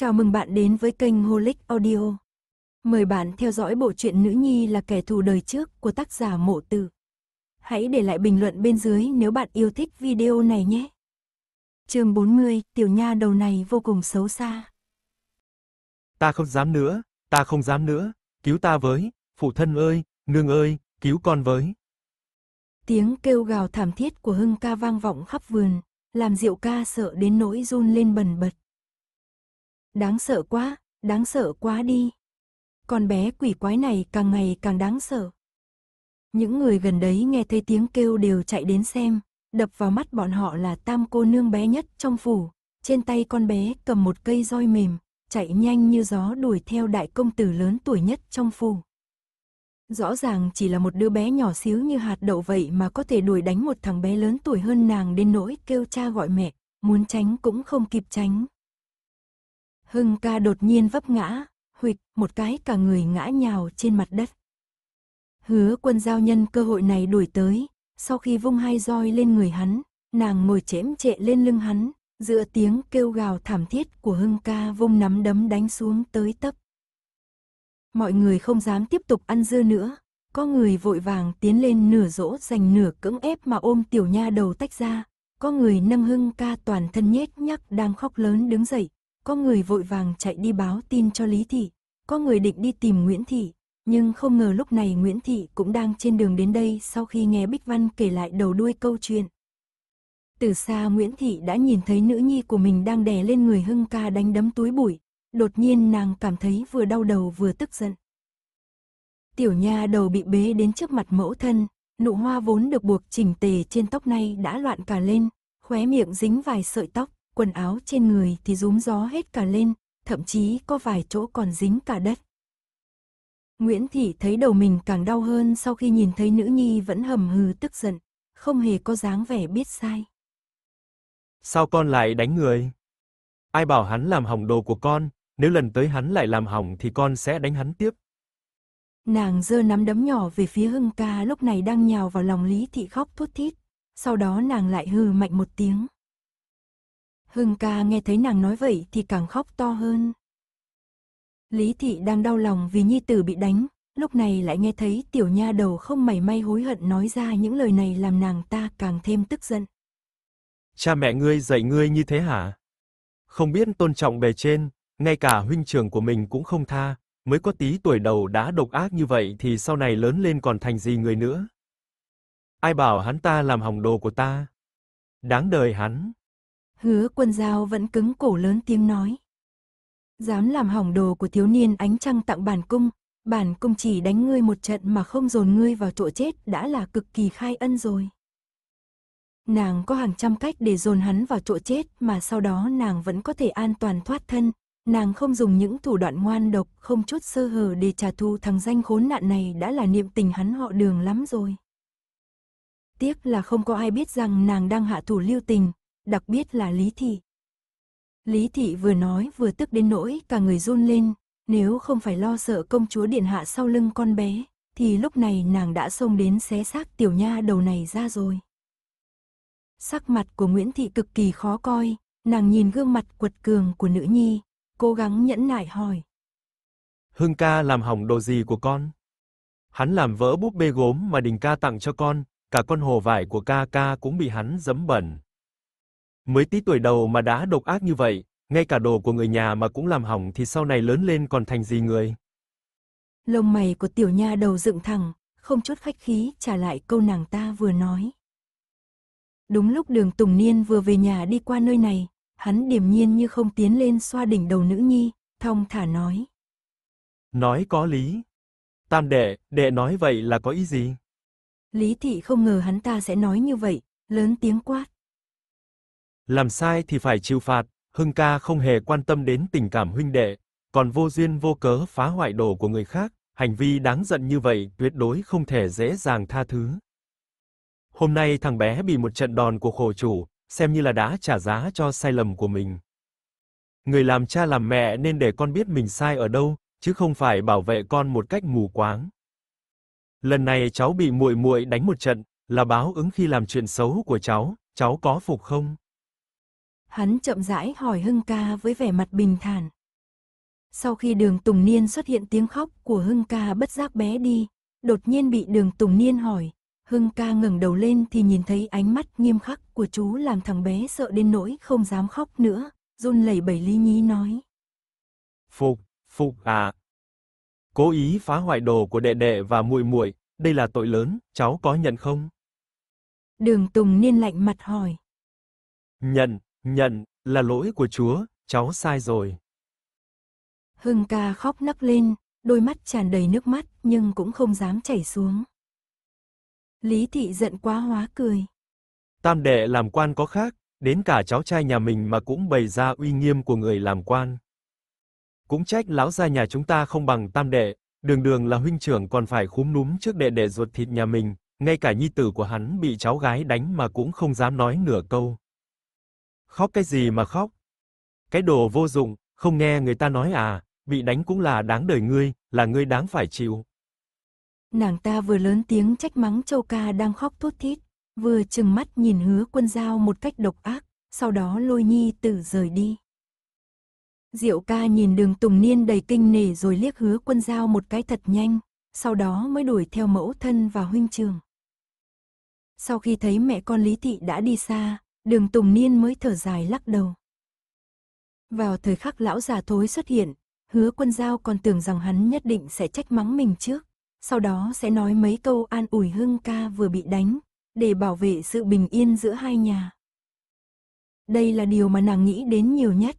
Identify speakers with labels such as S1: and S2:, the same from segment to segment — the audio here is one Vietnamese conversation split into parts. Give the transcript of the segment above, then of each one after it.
S1: Chào mừng bạn đến với kênh Holic Audio. Mời bạn theo dõi bộ truyện Nữ Nhi là kẻ thù đời trước của tác giả Mộ Tử. Hãy để lại bình luận bên dưới nếu bạn yêu thích video này nhé. Chương 40, tiểu nha đầu này vô cùng xấu xa.
S2: Ta không dám nữa, ta không dám nữa, cứu ta với, phụ thân ơi, nương ơi, cứu con với.
S1: Tiếng kêu gào thảm thiết của Hưng ca vang vọng khắp vườn, làm Diệu ca sợ đến nỗi run lên bần bật. Đáng sợ quá, đáng sợ quá đi. Con bé quỷ quái này càng ngày càng đáng sợ. Những người gần đấy nghe thấy tiếng kêu đều chạy đến xem, đập vào mắt bọn họ là tam cô nương bé nhất trong phủ. Trên tay con bé cầm một cây roi mềm, chạy nhanh như gió đuổi theo đại công tử lớn tuổi nhất trong phủ. Rõ ràng chỉ là một đứa bé nhỏ xíu như hạt đậu vậy mà có thể đuổi đánh một thằng bé lớn tuổi hơn nàng đến nỗi kêu cha gọi mẹ, muốn tránh cũng không kịp tránh. Hưng ca đột nhiên vấp ngã, huỵch, một cái cả người ngã nhào trên mặt đất. Hứa quân giao nhân cơ hội này đuổi tới, sau khi vung hai roi lên người hắn, nàng ngồi chễm trệ lên lưng hắn, dựa tiếng kêu gào thảm thiết của Hưng ca vung nắm đấm đánh xuống tới tấp. Mọi người không dám tiếp tục ăn dưa nữa, có người vội vàng tiến lên nửa rỗ dành nửa cưỡng ép mà ôm tiểu nha đầu tách ra, có người nâng Hưng ca toàn thân nhét nhắc đang khóc lớn đứng dậy, có người vội vàng chạy đi báo tin cho Lý Thị, có người định đi tìm Nguyễn Thị, nhưng không ngờ lúc này Nguyễn Thị cũng đang trên đường đến đây sau khi nghe Bích Văn kể lại đầu đuôi câu chuyện. Từ xa Nguyễn Thị đã nhìn thấy nữ nhi của mình đang đè lên người Hưng ca đánh đấm túi bụi, đột nhiên nàng cảm thấy vừa đau đầu vừa tức giận. Tiểu nha đầu bị bế đến trước mặt mẫu thân, nụ hoa vốn được buộc chỉnh tề trên tóc nay đã loạn cả lên, khóe miệng dính vài sợi tóc quần áo trên người thì rúm gió hết cả lên, thậm chí có vài chỗ còn dính cả đất. Nguyễn Thị thấy đầu mình càng đau hơn sau khi nhìn thấy nữ nhi vẫn hầm hừ tức giận, không hề có dáng vẻ biết sai.
S2: Sao con lại đánh người? Ai bảo hắn làm hỏng đồ của con, nếu lần tới hắn lại làm hỏng thì con sẽ đánh hắn tiếp.
S1: Nàng giơ nắm đấm nhỏ về phía Hưng ca lúc này đang nhào vào lòng Lý Thị khóc thút thít, sau đó nàng lại hừ mạnh một tiếng. Hưng ca nghe thấy nàng nói vậy thì càng khóc to hơn. Lý thị đang đau lòng vì nhi tử bị đánh, lúc này lại nghe thấy tiểu nha đầu không mảy may hối hận nói ra những lời này làm nàng ta càng thêm tức giận.
S2: Cha mẹ ngươi dạy ngươi như thế hả? Không biết tôn trọng bề trên, ngay cả huynh trưởng của mình cũng không tha, mới có tí tuổi đầu đã độc ác như vậy thì sau này lớn lên còn thành gì người nữa? Ai bảo hắn ta làm hỏng đồ của ta? Đáng đời hắn.
S1: Hứa quân giao vẫn cứng cổ lớn tiếng nói. Dám làm hỏng đồ của thiếu niên ánh trăng tặng bản cung, bản cung chỉ đánh ngươi một trận mà không dồn ngươi vào chỗ chết đã là cực kỳ khai ân rồi. Nàng có hàng trăm cách để dồn hắn vào chỗ chết mà sau đó nàng vẫn có thể an toàn thoát thân, nàng không dùng những thủ đoạn ngoan độc không chút sơ hở để trả thù thằng danh khốn nạn này đã là niệm tình hắn họ đường lắm rồi. Tiếc là không có ai biết rằng nàng đang hạ thủ lưu tình, đặc biệt là Lý Thị. Lý Thị vừa nói vừa tức đến nỗi cả người run lên, nếu không phải lo sợ công chúa điện hạ sau lưng con bé, thì lúc này nàng đã xông đến xé xác tiểu nha đầu này ra rồi. Sắc mặt của Nguyễn Thị cực kỳ khó coi, nàng nhìn gương mặt quật cường của nữ nhi, cố gắng nhẫn nại hỏi.
S2: Hưng ca làm hỏng đồ gì của con? Hắn làm vỡ búp bê gốm mà đình ca tặng cho con, cả con hồ vải của ca ca cũng bị hắn dấm bẩn. Mới tí tuổi đầu mà đã độc ác như vậy, ngay cả đồ của người nhà mà cũng làm hỏng thì sau này lớn lên còn thành gì người.
S1: Lông mày của tiểu nha đầu dựng thẳng, không chút khách khí trả lại câu nàng ta vừa nói. Đúng lúc đường Tùng Niên vừa về nhà đi qua nơi này, hắn điềm nhiên như không tiến lên xoa đỉnh đầu nữ nhi, thong thả nói.
S2: Nói có lý. Tam đệ, đệ nói vậy là có ý gì?
S1: Lý thị không ngờ hắn ta sẽ nói như vậy, lớn tiếng quát.
S2: Làm sai thì phải chịu phạt, Hưng ca không hề quan tâm đến tình cảm huynh đệ, còn vô duyên vô cớ phá hoại đồ của người khác, hành vi đáng giận như vậy tuyệt đối không thể dễ dàng tha thứ. Hôm nay thằng bé bị một trận đòn của khổ chủ, xem như là đã trả giá cho sai lầm của mình. Người làm cha làm mẹ nên để con biết mình sai ở đâu, chứ không phải bảo vệ con một cách mù quáng. Lần này cháu bị muội muội đánh một trận, là báo ứng khi làm chuyện xấu của cháu, cháu có phục không?
S1: Hắn chậm rãi hỏi Hưng ca với vẻ mặt bình thản. Sau khi đường Tùng Niên xuất hiện tiếng khóc của Hưng ca bất giác bé đi, đột nhiên bị đường Tùng Niên hỏi. Hưng ca ngẩng đầu lên thì nhìn thấy ánh mắt nghiêm khắc của chú làm thằng bé sợ đến nỗi không dám khóc nữa, run lẩy bẩy lý nhí nói.
S2: Phục, phục à. Cố ý phá hoại đồ của đệ đệ và muội muội, đây là tội lớn, cháu có nhận không?
S1: Đường Tùng Niên lạnh mặt hỏi.
S2: Nhận, Nhận, là lỗi của Chúa, cháu sai rồi.
S1: Hưng ca khóc nấc lên, đôi mắt tràn đầy nước mắt nhưng cũng không dám chảy xuống. Lý thị giận quá hóa cười.
S2: Tam đệ làm quan có khác, đến cả cháu trai nhà mình mà cũng bày ra uy nghiêm của người làm quan. Cũng trách lão gia nhà chúng ta không bằng tam đệ, đường đường là huynh trưởng còn phải khúm núm trước đệ đệ ruột thịt nhà mình, ngay cả nhi tử của hắn bị cháu gái đánh mà cũng không dám nói nửa câu. Khóc cái gì mà khóc? Cái đồ vô dụng, không nghe người ta nói à, bị đánh cũng là đáng đời ngươi, là ngươi đáng phải chịu.
S1: Nàng ta vừa lớn tiếng trách mắng Châu Ca đang khóc thút thít, vừa chừng mắt nhìn hứa quân giao một cách độc ác, sau đó lôi nhi tử rời đi. Diệu ca nhìn đường Tùng Niên đầy kinh nể rồi liếc hứa quân giao một cái thật nhanh, sau đó mới đuổi theo mẫu thân và huynh trưởng Sau khi thấy mẹ con Lý Thị đã đi xa, Đường Tùng Niên mới thở dài lắc đầu. Vào thời khắc lão già thối xuất hiện, hứa quân giao còn tưởng rằng hắn nhất định sẽ trách mắng mình trước, sau đó sẽ nói mấy câu an ủi hưng ca vừa bị đánh, để bảo vệ sự bình yên giữa hai nhà. Đây là điều mà nàng nghĩ đến nhiều nhất.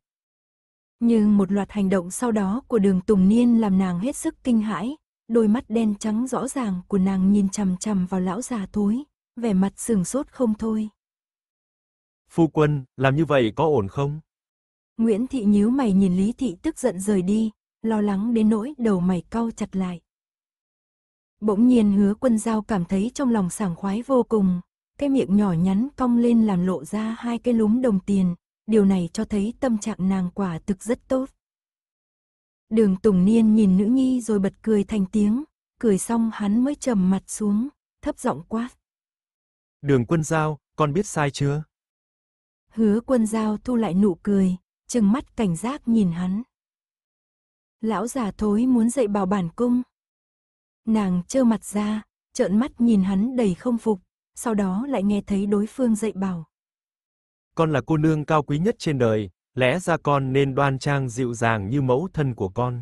S1: Nhưng một loạt hành động sau đó của đường Tùng Niên làm nàng hết sức kinh hãi, đôi mắt đen trắng rõ ràng của nàng nhìn chằm chằm vào lão già thối, vẻ mặt sừng sốt không thôi.
S2: Phu quân, làm như vậy có ổn không?
S1: Nguyễn Thị nhíu mày nhìn Lý Thị tức giận rời đi, lo lắng đến nỗi đầu mày cau chặt lại. Bỗng nhiên hứa quân giao cảm thấy trong lòng sảng khoái vô cùng, cái miệng nhỏ nhắn cong lên làm lộ ra hai cái lúm đồng tiền, điều này cho thấy tâm trạng nàng quả thực rất tốt. Đường Tùng Niên nhìn nữ nhi rồi bật cười thành tiếng, cười xong hắn mới trầm mặt xuống, thấp giọng quát.
S2: Đường quân giao, con biết sai chưa?
S1: Hứa quân giao thu lại nụ cười, chừng mắt cảnh giác nhìn hắn. Lão già thối muốn dạy bảo bản cung. Nàng trơ mặt ra, trợn mắt nhìn hắn đầy không phục, sau đó lại nghe thấy đối phương dạy bảo.
S2: Con là cô nương cao quý nhất trên đời, lẽ ra con nên đoan trang dịu dàng như mẫu thân của con.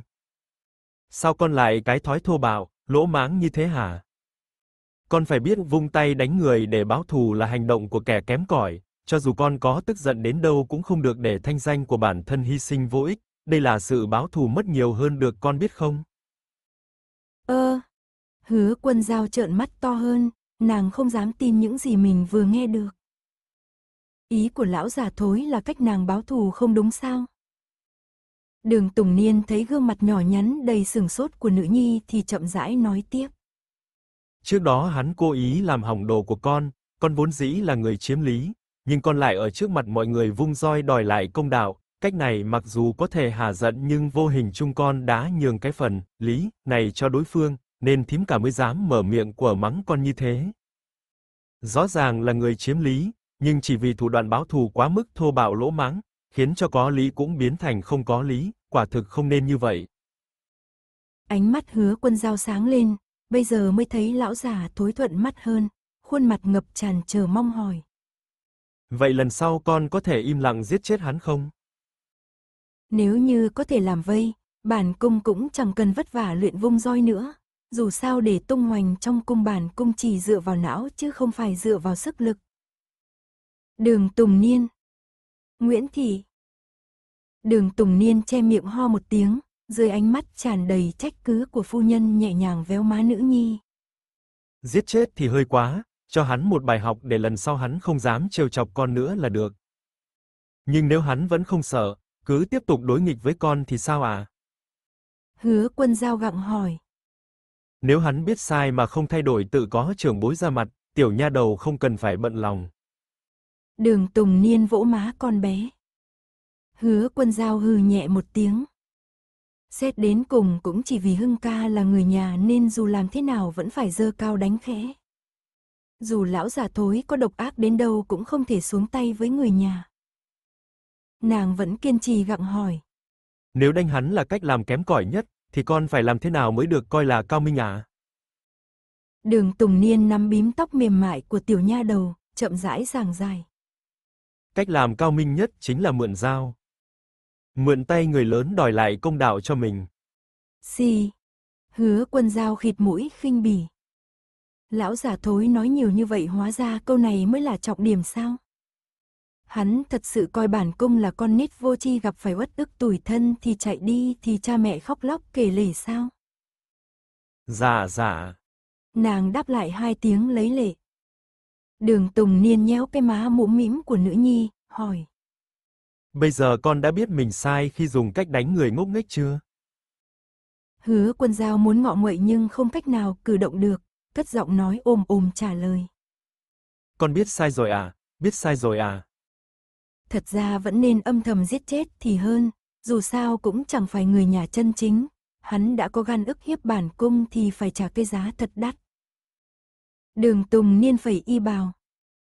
S2: Sao con lại cái thói thô bạo, lỗ máng như thế hả? Con phải biết vung tay đánh người để báo thù là hành động của kẻ kém cỏi, cho dù con có tức giận đến đâu cũng không được để thanh danh của bản thân hy sinh vô ích, đây là sự báo thù mất nhiều hơn được con biết không?
S1: Ơ, ờ, hứa quân giao trợn mắt to hơn, nàng không dám tin những gì mình vừa nghe được. Ý của lão giả thối là cách nàng báo thù không đúng sao? Đường Tùng Niên thấy gương mặt nhỏ nhắn đầy sừng sốt của nữ nhi thì chậm rãi nói tiếp.
S2: Trước đó hắn cố ý làm hỏng đồ của con, con vốn dĩ là người chiếm lý, nhưng con lại ở trước mặt mọi người vung roi đòi lại công đạo. Cách này mặc dù có thể hà giận nhưng vô hình chung con đã nhường cái phần lý này cho đối phương, nên thím cả mới dám mở miệng của mắng con như thế. Rõ ràng là người chiếm lý, nhưng chỉ vì thủ đoạn báo thù quá mức thô bạo lỗ mắng khiến cho có lý cũng biến thành không có lý, quả thực không nên như vậy.
S1: Ánh mắt hứa quân dao sáng lên, bây giờ mới thấy lão già tối thuận mắt hơn, khuôn mặt ngập tràn chờ mong hỏi.
S2: Vậy lần sau con có thể im lặng giết chết hắn không?
S1: Nếu như có thể làm vây, bản cung cũng chẳng cần vất vả luyện vung roi nữa. Dù sao để tung hoành trong cung bản cung chỉ dựa vào não chứ không phải dựa vào sức lực. Đường Tùng Niên Nguyễn Thị Đường Tùng Niên che miệng ho một tiếng, dưới ánh mắt tràn đầy trách cứ của phu nhân nhẹ nhàng véo má nữ nhi.
S2: Giết chết thì hơi quá, cho hắn một bài học để lần sau hắn không dám trêu chọc con nữa là được. Nhưng nếu hắn vẫn không sợ, cứ tiếp tục đối nghịch với con thì sao ạ? À?
S1: Hứa quân giao gặng hỏi.
S2: Nếu hắn biết sai mà không thay đổi tự có trưởng bối ra mặt, tiểu nha đầu không cần phải bận lòng.
S1: Đường Tùng Niên vỗ má con bé. Hứa quân giao hừ nhẹ một tiếng. Xét đến cùng cũng chỉ vì Hưng ca là người nhà nên dù làm thế nào vẫn phải dơ cao đánh khẽ dù lão già thối có độc ác đến đâu cũng không thể xuống tay với người nhà. Nàng vẫn kiên trì gặng hỏi.
S2: Nếu đánh hắn là cách làm kém cỏi nhất, thì con phải làm thế nào mới được coi là cao minh à?
S1: Đường Tùng Niên nắm bím tóc mềm mại của tiểu nha đầu, chậm rãi giảng dài.
S2: Cách làm cao minh nhất chính là mượn dao. Mượn tay người lớn đòi lại công đạo cho mình.
S1: Si. Hứa quân dao khịt mũi khinh bỉ. Lão giả thối nói nhiều như vậy hóa ra câu này mới là trọng điểm sao? Hắn thật sự coi bản cung là con nít vô tri gặp phải uất ức tủi thân thì chạy đi thì cha mẹ khóc lóc kể lể sao?
S2: Dạ dạ.
S1: Nàng đáp lại hai tiếng lấy lệ. Đường Tùng Niên nhéo cái má mũm mĩm của nữ nhi, hỏi.
S2: Bây giờ con đã biết mình sai khi dùng cách đánh người ngốc nghếch chưa?
S1: Hứa quân giao muốn ngọ nguậy nhưng không cách nào cử động được cất giọng nói ồm ồm trả lời.
S2: Con biết sai rồi à, biết sai rồi à.
S1: Thật ra vẫn nên âm thầm giết chết thì hơn, dù sao cũng chẳng phải người nhà chân chính, hắn đã có gan ức hiếp bản cung thì phải trả cái giá thật đắt. Đường Tùng Niên phẩy y bào.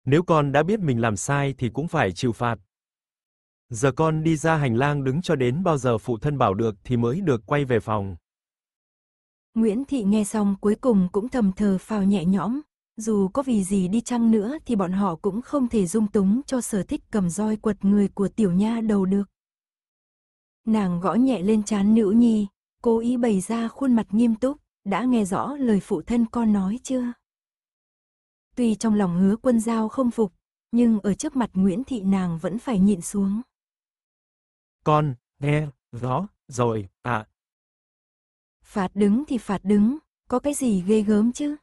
S2: Nếu con đã biết mình làm sai thì cũng phải chịu phạt. Giờ con đi ra hành lang đứng cho đến bao giờ phụ thân bảo được thì mới được quay về phòng.
S1: Nguyễn Thị nghe xong cuối cùng cũng thầm thờ phào nhẹ nhõm, dù có vì gì đi chăng nữa thì bọn họ cũng không thể dung túng cho sở thích cầm roi quật người của tiểu nha đầu được. Nàng gõ nhẹ lên chán nữ nhi, cố ý bày ra khuôn mặt nghiêm túc, đã nghe rõ lời phụ thân con nói chưa? Tuy trong lòng hứa quân giao không phục, nhưng ở trước mặt Nguyễn Thị nàng vẫn phải nhịn xuống.
S2: Con, nghe, rõ, rồi, ạ, à,
S1: Phạt đứng thì phạt đứng, có cái gì ghê gớm chứ?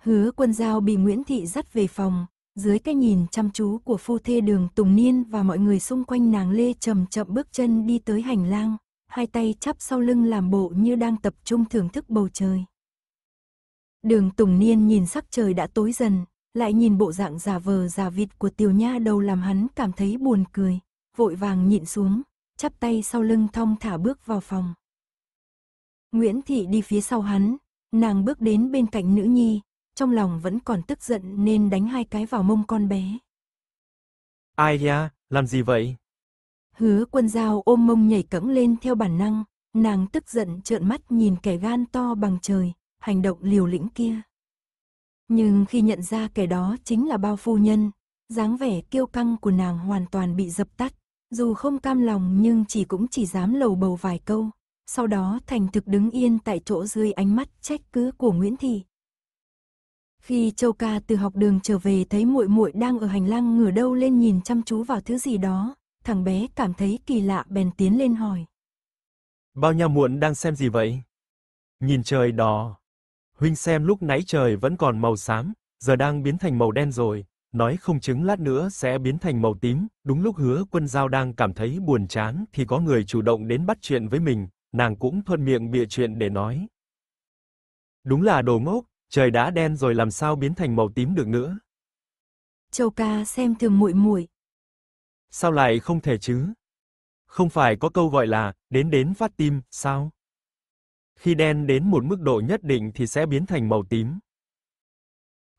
S1: Hứa quân giao bị Nguyễn Thị dắt về phòng, dưới cái nhìn chăm chú của phu thê đường Tùng Niên và mọi người xung quanh nàng Lê chậm chậm bước chân đi tới hành lang, hai tay chắp sau lưng làm bộ như đang tập trung thưởng thức bầu trời. Đường Tùng Niên nhìn sắc trời đã tối dần, lại nhìn bộ dạng giả vờ giả vịt của tiểu nha đầu làm hắn cảm thấy buồn cười, vội vàng nhịn xuống, chắp tay sau lưng thong thả bước vào phòng. Nguyễn Thị đi phía sau hắn, nàng bước đến bên cạnh nữ nhi, trong lòng vẫn còn tức giận nên đánh hai cái vào mông con bé.
S2: Ai da, làm gì vậy?
S1: Hứa quân dao ôm mông nhảy cẫng lên theo bản năng, nàng tức giận trợn mắt nhìn kẻ gan to bằng trời, hành động liều lĩnh kia. Nhưng khi nhận ra kẻ đó chính là bao phu nhân, dáng vẻ kiêu căng của nàng hoàn toàn bị dập tắt, dù không cam lòng nhưng chỉ cũng chỉ dám lầu bầu vài câu, sau đó thành thực đứng yên tại chỗ dưới ánh mắt trách cứ của Nguyễn Thị. Khi Châu Ca từ học đường trở về thấy muội muội đang ở hành lang ngửa đâu lên nhìn chăm chú vào thứ gì đó, thằng bé cảm thấy kỳ lạ bèn tiến lên hỏi.
S2: Bao nha muộn đang xem gì vậy? Nhìn trời đó. Huynh xem lúc nãy trời vẫn còn màu xám, giờ đang biến thành màu đen rồi, nói không chứng lát nữa sẽ biến thành màu tím. Đúng lúc hứa quân giao đang cảm thấy buồn chán thì có người chủ động đến bắt chuyện với mình, nàng cũng thuận miệng bịa chuyện để nói. Đúng là đồ ngốc, trời đã đen rồi làm sao biến thành màu tím được nữa.
S1: Châu ca xem thường muội muội.
S2: Sao lại không thể chứ? Không phải có câu gọi là đến đến phát tim sao? Khi đen đến một mức độ nhất định thì sẽ biến thành màu tím.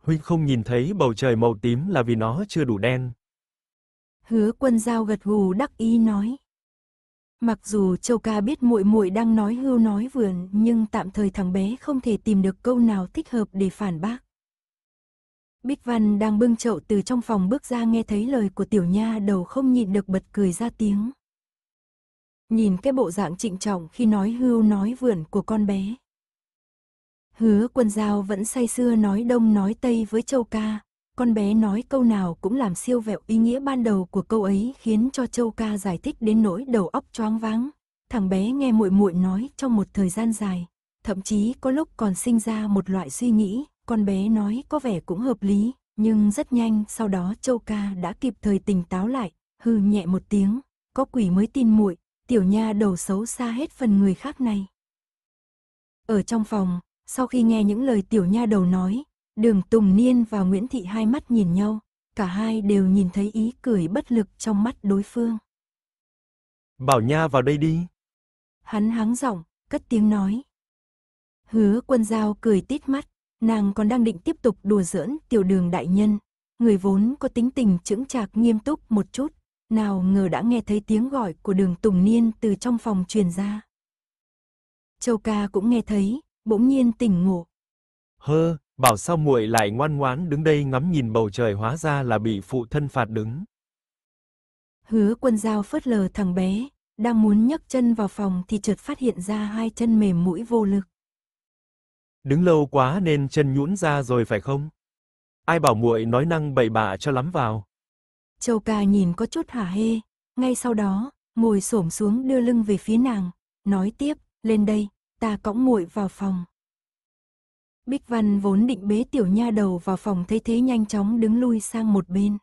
S2: Huynh không nhìn thấy bầu trời màu tím là vì nó chưa đủ đen.
S1: Hứa Quân Dao gật gù đắc ý nói. Mặc dù Châu Ca biết muội muội đang nói hưu nói vườn, nhưng tạm thời thằng bé không thể tìm được câu nào thích hợp để phản bác. Bích Văn đang bưng chậu từ trong phòng bước ra nghe thấy lời của tiểu nha đầu không nhịn được bật cười ra tiếng. Nhìn cái bộ dạng trịnh trọng khi nói hưu nói vườn của con bé. Hứa quân giao vẫn say xưa nói đông nói tây với châu ca con bé nói câu nào cũng làm siêu vẹo ý nghĩa ban đầu của câu ấy khiến cho Châu Ca giải thích đến nỗi đầu óc choáng váng. Thằng bé nghe muội muội nói trong một thời gian dài, thậm chí có lúc còn sinh ra một loại suy nghĩ, con bé nói có vẻ cũng hợp lý, nhưng rất nhanh sau đó Châu Ca đã kịp thời tỉnh táo lại, hư nhẹ một tiếng, có quỷ mới tin muội, tiểu nha đầu xấu xa hết phần người khác này. Ở trong phòng, sau khi nghe những lời tiểu nha đầu nói, Đường Tùng Niên và Nguyễn Thị hai mắt nhìn nhau, cả hai đều nhìn thấy ý cười bất lực trong mắt đối phương.
S2: Bảo Nha vào đây đi.
S1: Hắn háng giọng, cất tiếng nói. Hứa quân giao cười tít mắt, nàng còn đang định tiếp tục đùa giỡn tiểu đường đại nhân. Người vốn có tính tình chững chạc nghiêm túc một chút, nào ngờ đã nghe thấy tiếng gọi của đường Tùng Niên từ trong phòng truyền ra. Châu ca cũng nghe thấy, bỗng nhiên tỉnh ngộ.
S2: Hơ, bảo sao muội lại ngoan ngoãn đứng đây ngắm nhìn bầu trời hóa ra là bị phụ thân phạt đứng.
S1: Hứa quân giao phớt lờ thằng bé, đang muốn nhấc chân vào phòng thì chợt phát hiện ra hai chân mềm mũi vô lực.
S2: Đứng lâu quá nên chân nhũn ra rồi phải không? Ai bảo muội nói năng bậy bạ cho lắm vào.
S1: Châu ca nhìn có chút hả hê, ngay sau đó, ngồi xổm xuống đưa lưng về phía nàng, nói tiếp, lên đây, ta cõng muội vào phòng. Bích Văn vốn định bế tiểu nha đầu vào phòng thấy thế nhanh chóng đứng lui sang một bên.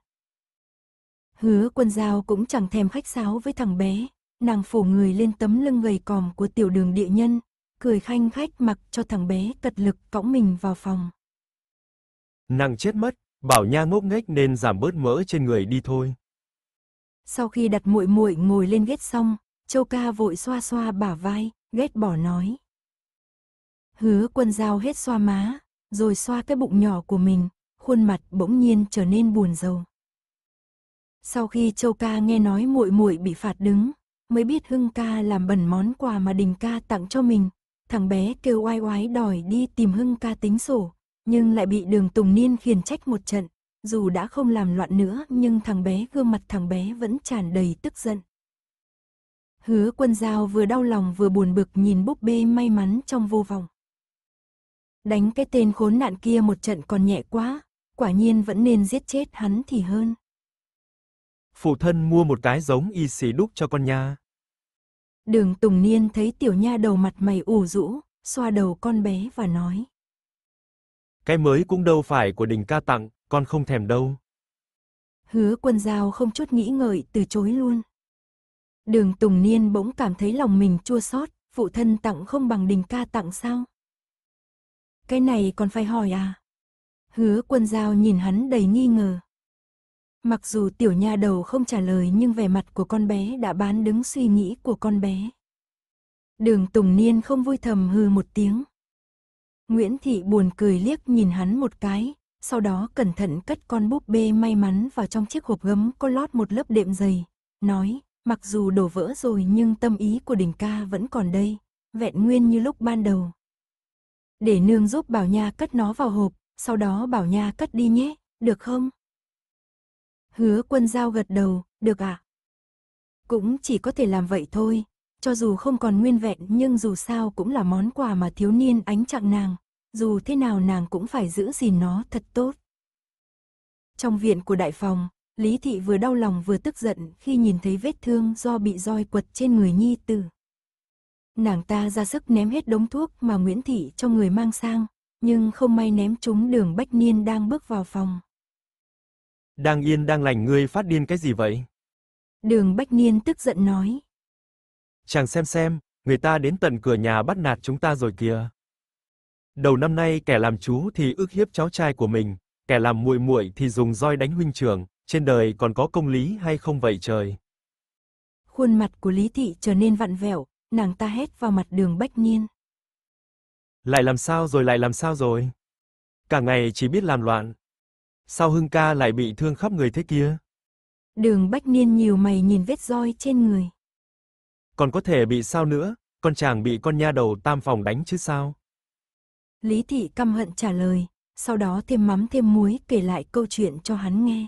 S1: Hứa quân giao cũng chẳng thèm khách sáo với thằng bé, nàng phủ người lên tấm lưng gầy còm của tiểu đường địa nhân, cười khanh khách mặc cho thằng bé cật lực cõng mình vào phòng.
S2: Nàng chết mất, bảo nha ngốc nghếch nên giảm bớt mỡ trên người đi thôi.
S1: Sau khi đặt muội muội ngồi lên ghét xong, Châu ca vội xoa xoa bả vai, ghét bỏ nói. Hứa quân dao hết xoa má, rồi xoa cái bụng nhỏ của mình, khuôn mặt bỗng nhiên trở nên buồn rầu. Sau khi Châu ca nghe nói muội muội bị phạt đứng, mới biết Hưng ca làm bẩn món quà mà Đình ca tặng cho mình, thằng bé kêu oai oái đòi đi tìm Hưng ca tính sổ, nhưng lại bị Đường Tùng Niên khiển trách một trận, dù đã không làm loạn nữa nhưng thằng bé gương mặt thằng bé vẫn tràn đầy tức giận. Hứa quân giao vừa đau lòng vừa buồn bực nhìn búp bê may mắn trong vô vọng. Đánh cái tên khốn nạn kia một trận còn nhẹ quá, quả nhiên vẫn nên giết chết hắn thì hơn.
S2: Phụ thân mua một cái giống y xì đúc cho con nha.
S1: Đường Tùng Niên thấy tiểu nha đầu mặt mày ủ rũ, xoa đầu con bé và nói.
S2: Cái mới cũng đâu phải của đình ca tặng, con không thèm đâu.
S1: Hứa quân giao không chút nghĩ ngợi từ chối luôn. Đường Tùng Niên bỗng cảm thấy lòng mình chua xót, phụ thân tặng không bằng đình ca tặng sao? Cái này còn phải hỏi à? Hứa quân giao nhìn hắn đầy nghi ngờ. Mặc dù tiểu nha đầu không trả lời nhưng vẻ mặt của con bé đã bán đứng suy nghĩ của con bé. Đường Tùng Niên không vui thầm hư một tiếng. Nguyễn Thị buồn cười liếc nhìn hắn một cái, sau đó cẩn thận cất con búp bê may mắn vào trong chiếc hộp gấm có lót một lớp đệm dày, nói, mặc dù đổ vỡ rồi nhưng tâm ý của đỉnh ca vẫn còn đây, vẹn nguyên như lúc ban đầu để nương giúp Bảo Nha cất nó vào hộp, sau đó Bảo Nha cất đi nhé, được không? Hứa quân giao gật đầu, được ạ. À? Cũng chỉ có thể làm vậy thôi, cho dù không còn nguyên vẹn nhưng dù sao cũng là món quà mà thiếu niên ánh chặng nàng, dù thế nào nàng cũng phải giữ gìn nó thật tốt. Trong viện của đại phòng, Lý Thị vừa đau lòng vừa tức giận khi nhìn thấy vết thương do bị roi quật trên người nhi tử nàng ta ra sức ném hết đống thuốc mà Nguyễn Thị cho người mang sang, nhưng không may ném trúng đường Bách Niên đang bước vào phòng.
S2: Đang yên đang lành ngươi phát điên cái gì vậy?
S1: Đường Bách Niên tức giận nói.
S2: Chàng xem xem, người ta đến tận cửa nhà bắt nạt chúng ta rồi kìa. Đầu năm nay kẻ làm chú thì ức hiếp cháu trai của mình, kẻ làm muội muội thì dùng roi đánh huynh trưởng, trên đời còn có công lý hay không vậy trời.
S1: Khuôn mặt của Lý Thị trở nên vặn vẹo, nàng ta hét vào mặt đường bách niên.
S2: Lại làm sao rồi lại làm sao rồi? Cả ngày chỉ biết làm loạn. Sao Hưng ca lại bị thương khắp người thế kia?
S1: Đường bách niên nhiều mày nhìn vết roi trên người.
S2: Còn có thể bị sao nữa, con chàng bị con nha đầu tam phòng đánh chứ sao?
S1: Lý thị căm hận trả lời, sau đó thêm mắm thêm muối kể lại câu chuyện cho hắn nghe.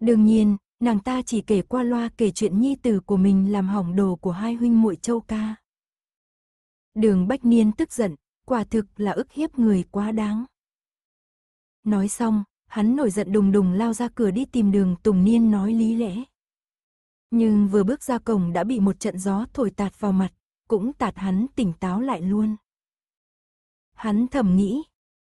S1: Đương nhiên, nàng ta chỉ kể qua loa kể chuyện nhi tử của mình làm hỏng đồ của hai huynh muội châu ca. Đường Bách Niên tức giận, quả thực là ức hiếp người quá đáng. Nói xong, hắn nổi giận đùng đùng lao ra cửa đi tìm đường Tùng Niên nói lý lẽ. Nhưng vừa bước ra cổng đã bị một trận gió thổi tạt vào mặt, cũng tạt hắn tỉnh táo lại luôn. Hắn thầm nghĩ,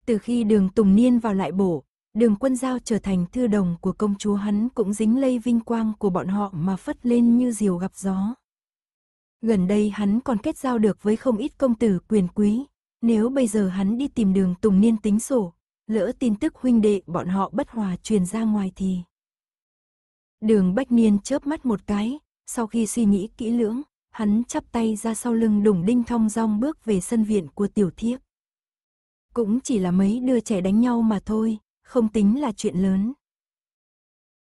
S1: từ khi đường Tùng Niên vào lại bổ, đường quân giao trở thành thư đồng của công chúa hắn cũng dính lây vinh quang của bọn họ mà phất lên như diều gặp gió. Gần đây hắn còn kết giao được với không ít công tử quyền quý, nếu bây giờ hắn đi tìm đường Tùng Niên tính sổ, lỡ tin tức huynh đệ bọn họ bất hòa truyền ra ngoài thì. Đường Bách Niên chớp mắt một cái, sau khi suy nghĩ kỹ lưỡng, hắn chắp tay ra sau lưng đùng đinh thong dong bước về sân viện của tiểu thiếp. Cũng chỉ là mấy đứa trẻ đánh nhau mà thôi, không tính là chuyện lớn.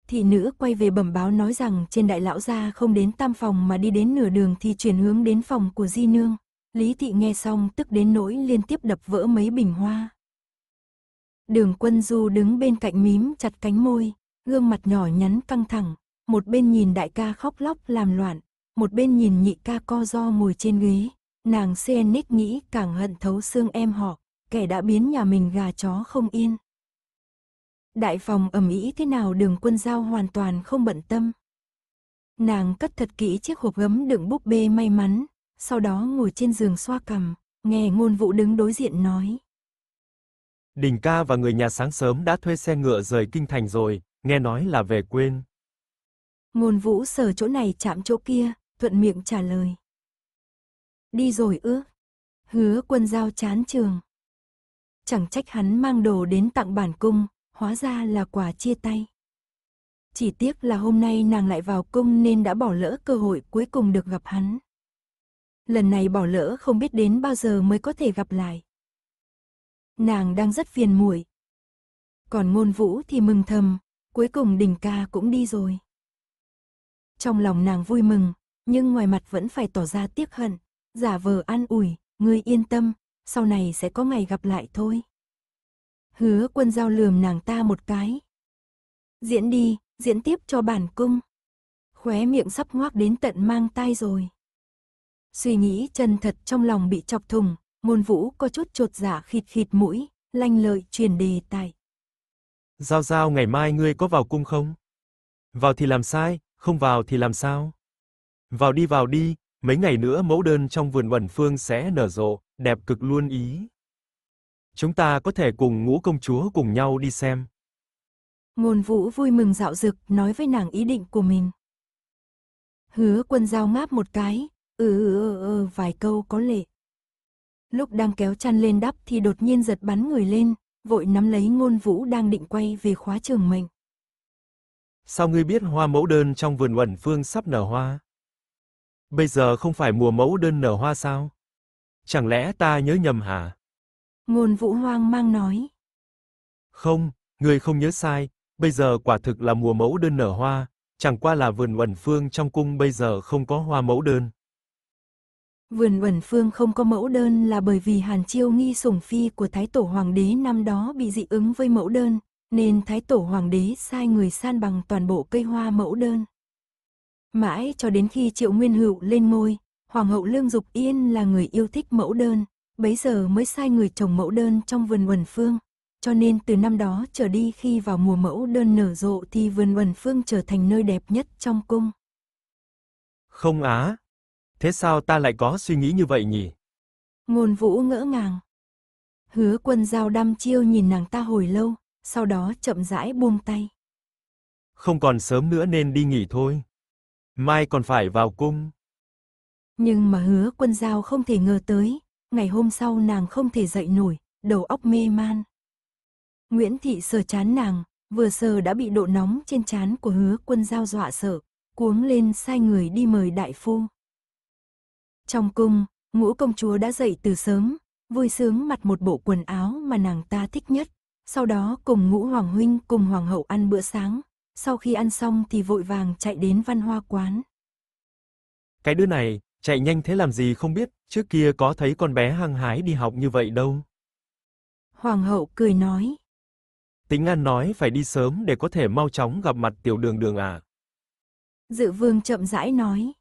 S1: Thị nữ quay về bẩm báo nói rằng trên đại lão gia không đến tam phòng mà đi đến nửa đường thì chuyển hướng đến phòng của di nương. Lý thị nghe xong tức đến nỗi liên tiếp đập vỡ mấy bình hoa. Đường quân du đứng bên cạnh mím chặt cánh môi, gương mặt nhỏ nhắn căng thẳng, một bên nhìn đại ca khóc lóc làm loạn, một bên nhìn nhị ca co do ngồi trên ghế, nàng CNX nghĩ càng hận thấu xương em họ, kẻ đã biến nhà mình gà chó không yên. Đại phòng ầm ĩ thế nào đường quân giao hoàn toàn không bận tâm. Nàng cất thật kỹ chiếc hộp gấm đựng búp bê may mắn, sau đó ngồi trên giường xoa cằm, nghe ngôn Vũ đứng đối diện nói.
S2: Đình ca và người nhà sáng sớm đã thuê xe ngựa rời kinh thành rồi, nghe nói là về quên.
S1: Ngôn vũ sờ chỗ này chạm chỗ kia, thuận miệng trả lời. Đi rồi ư? Hứa quân giao chán trường. Chẳng trách hắn mang đồ đến tặng bản cung, hóa ra là quà chia tay. Chỉ tiếc là hôm nay nàng lại vào cung nên đã bỏ lỡ cơ hội cuối cùng được gặp hắn. Lần này bỏ lỡ không biết đến bao giờ mới có thể gặp lại. Nàng đang rất phiền muội. Còn ngôn vũ thì mừng thầm, cuối cùng đình ca cũng đi rồi. Trong lòng nàng vui mừng, nhưng ngoài mặt vẫn phải tỏ ra tiếc hận, giả vờ an ủi, ngươi yên tâm, sau này sẽ có ngày gặp lại thôi hứa quân giao lườm nàng ta một cái. Diễn đi, diễn tiếp cho bản cung. Khóe miệng sắp ngoác đến tận mang tay rồi. Suy nghĩ chân thật trong lòng bị chọc thùng, ngôn vũ có chút chột giả dạ khịt khịt mũi, lanh lợi truyền đề tài.
S2: Giao giao ngày mai ngươi có vào cung không? Vào thì làm sai, không vào thì làm sao? Vào đi vào đi, mấy ngày nữa mẫu đơn trong vườn ẩn phương sẽ nở rộ, đẹp cực luôn ý. Chúng ta có thể cùng ngũ công chúa cùng nhau đi xem.
S1: Ngôn vũ vui mừng dạo dực, nói với nàng ý định của mình. Hứa quân giao ngáp một cái, ừ ừ ừ, ừ vài câu có lệ. Lúc đang kéo chăn lên đắp thì đột nhiên giật bắn người lên, vội nắm lấy ngôn vũ đang định quay về khóa trường mình.
S2: Sao ngươi biết hoa mẫu đơn trong vườn uẩn phương sắp nở hoa? Bây giờ không phải mùa mẫu đơn nở hoa sao? Chẳng lẽ ta nhớ nhầm hả?
S1: Ngôn vũ hoang mang nói.
S2: Không, người không nhớ sai, bây giờ quả thực là mùa mẫu đơn nở hoa, chẳng qua là vườn uẩn phương trong cung bây giờ không có hoa mẫu đơn.
S1: Vườn uẩn phương không có mẫu đơn là bởi vì Hàn Chiêu nghi sủng phi của Thái Tổ Hoàng đế năm đó bị dị ứng với mẫu đơn, nên Thái Tổ Hoàng đế sai người san bằng toàn bộ cây hoa mẫu đơn. Mãi cho đến khi Triệu Nguyên Hữu lên ngôi, Hoàng hậu Lương Dục Yên là người yêu thích mẫu đơn, bấy giờ mới sai người trồng mẫu đơn trong vườn Uẩn Phương. Cho nên từ năm đó trở đi khi vào mùa mẫu đơn nở rộ thì vườn Uẩn Phương trở thành nơi đẹp nhất trong cung.
S2: Không á, thế sao ta lại có suy nghĩ như vậy nhỉ?
S1: Ngôn vũ ngỡ ngàng. Hứa quân giao đăm chiêu nhìn nàng ta hồi lâu, sau đó chậm rãi buông tay.
S2: Không còn sớm nữa nên đi nghỉ thôi. Mai còn phải vào cung.
S1: Nhưng mà hứa quân giao không thể ngờ tới, Ngày hôm sau nàng không thể dậy nổi, đầu óc mê man. Nguyễn Thị sờ chán nàng, vừa sờ đã bị độ nóng trên chán của hứa quân giao dọa sợ, cuống lên sai người đi mời đại phu. Trong cung, ngũ công chúa đã dậy từ sớm, vui sướng mặc một bộ quần áo mà nàng ta thích nhất, sau đó cùng ngũ hoàng huynh cùng hoàng hậu ăn bữa sáng, sau khi ăn xong thì vội vàng chạy đến văn hoa quán.
S2: Cái đứa này, Chạy nhanh thế làm gì không biết, trước kia có thấy con bé hăng hái đi học như vậy đâu.
S1: Hoàng hậu cười nói.
S2: Tĩnh An nói phải đi sớm để có thể mau chóng gặp mặt tiểu đường đường à.
S1: Dự vương chậm rãi nói.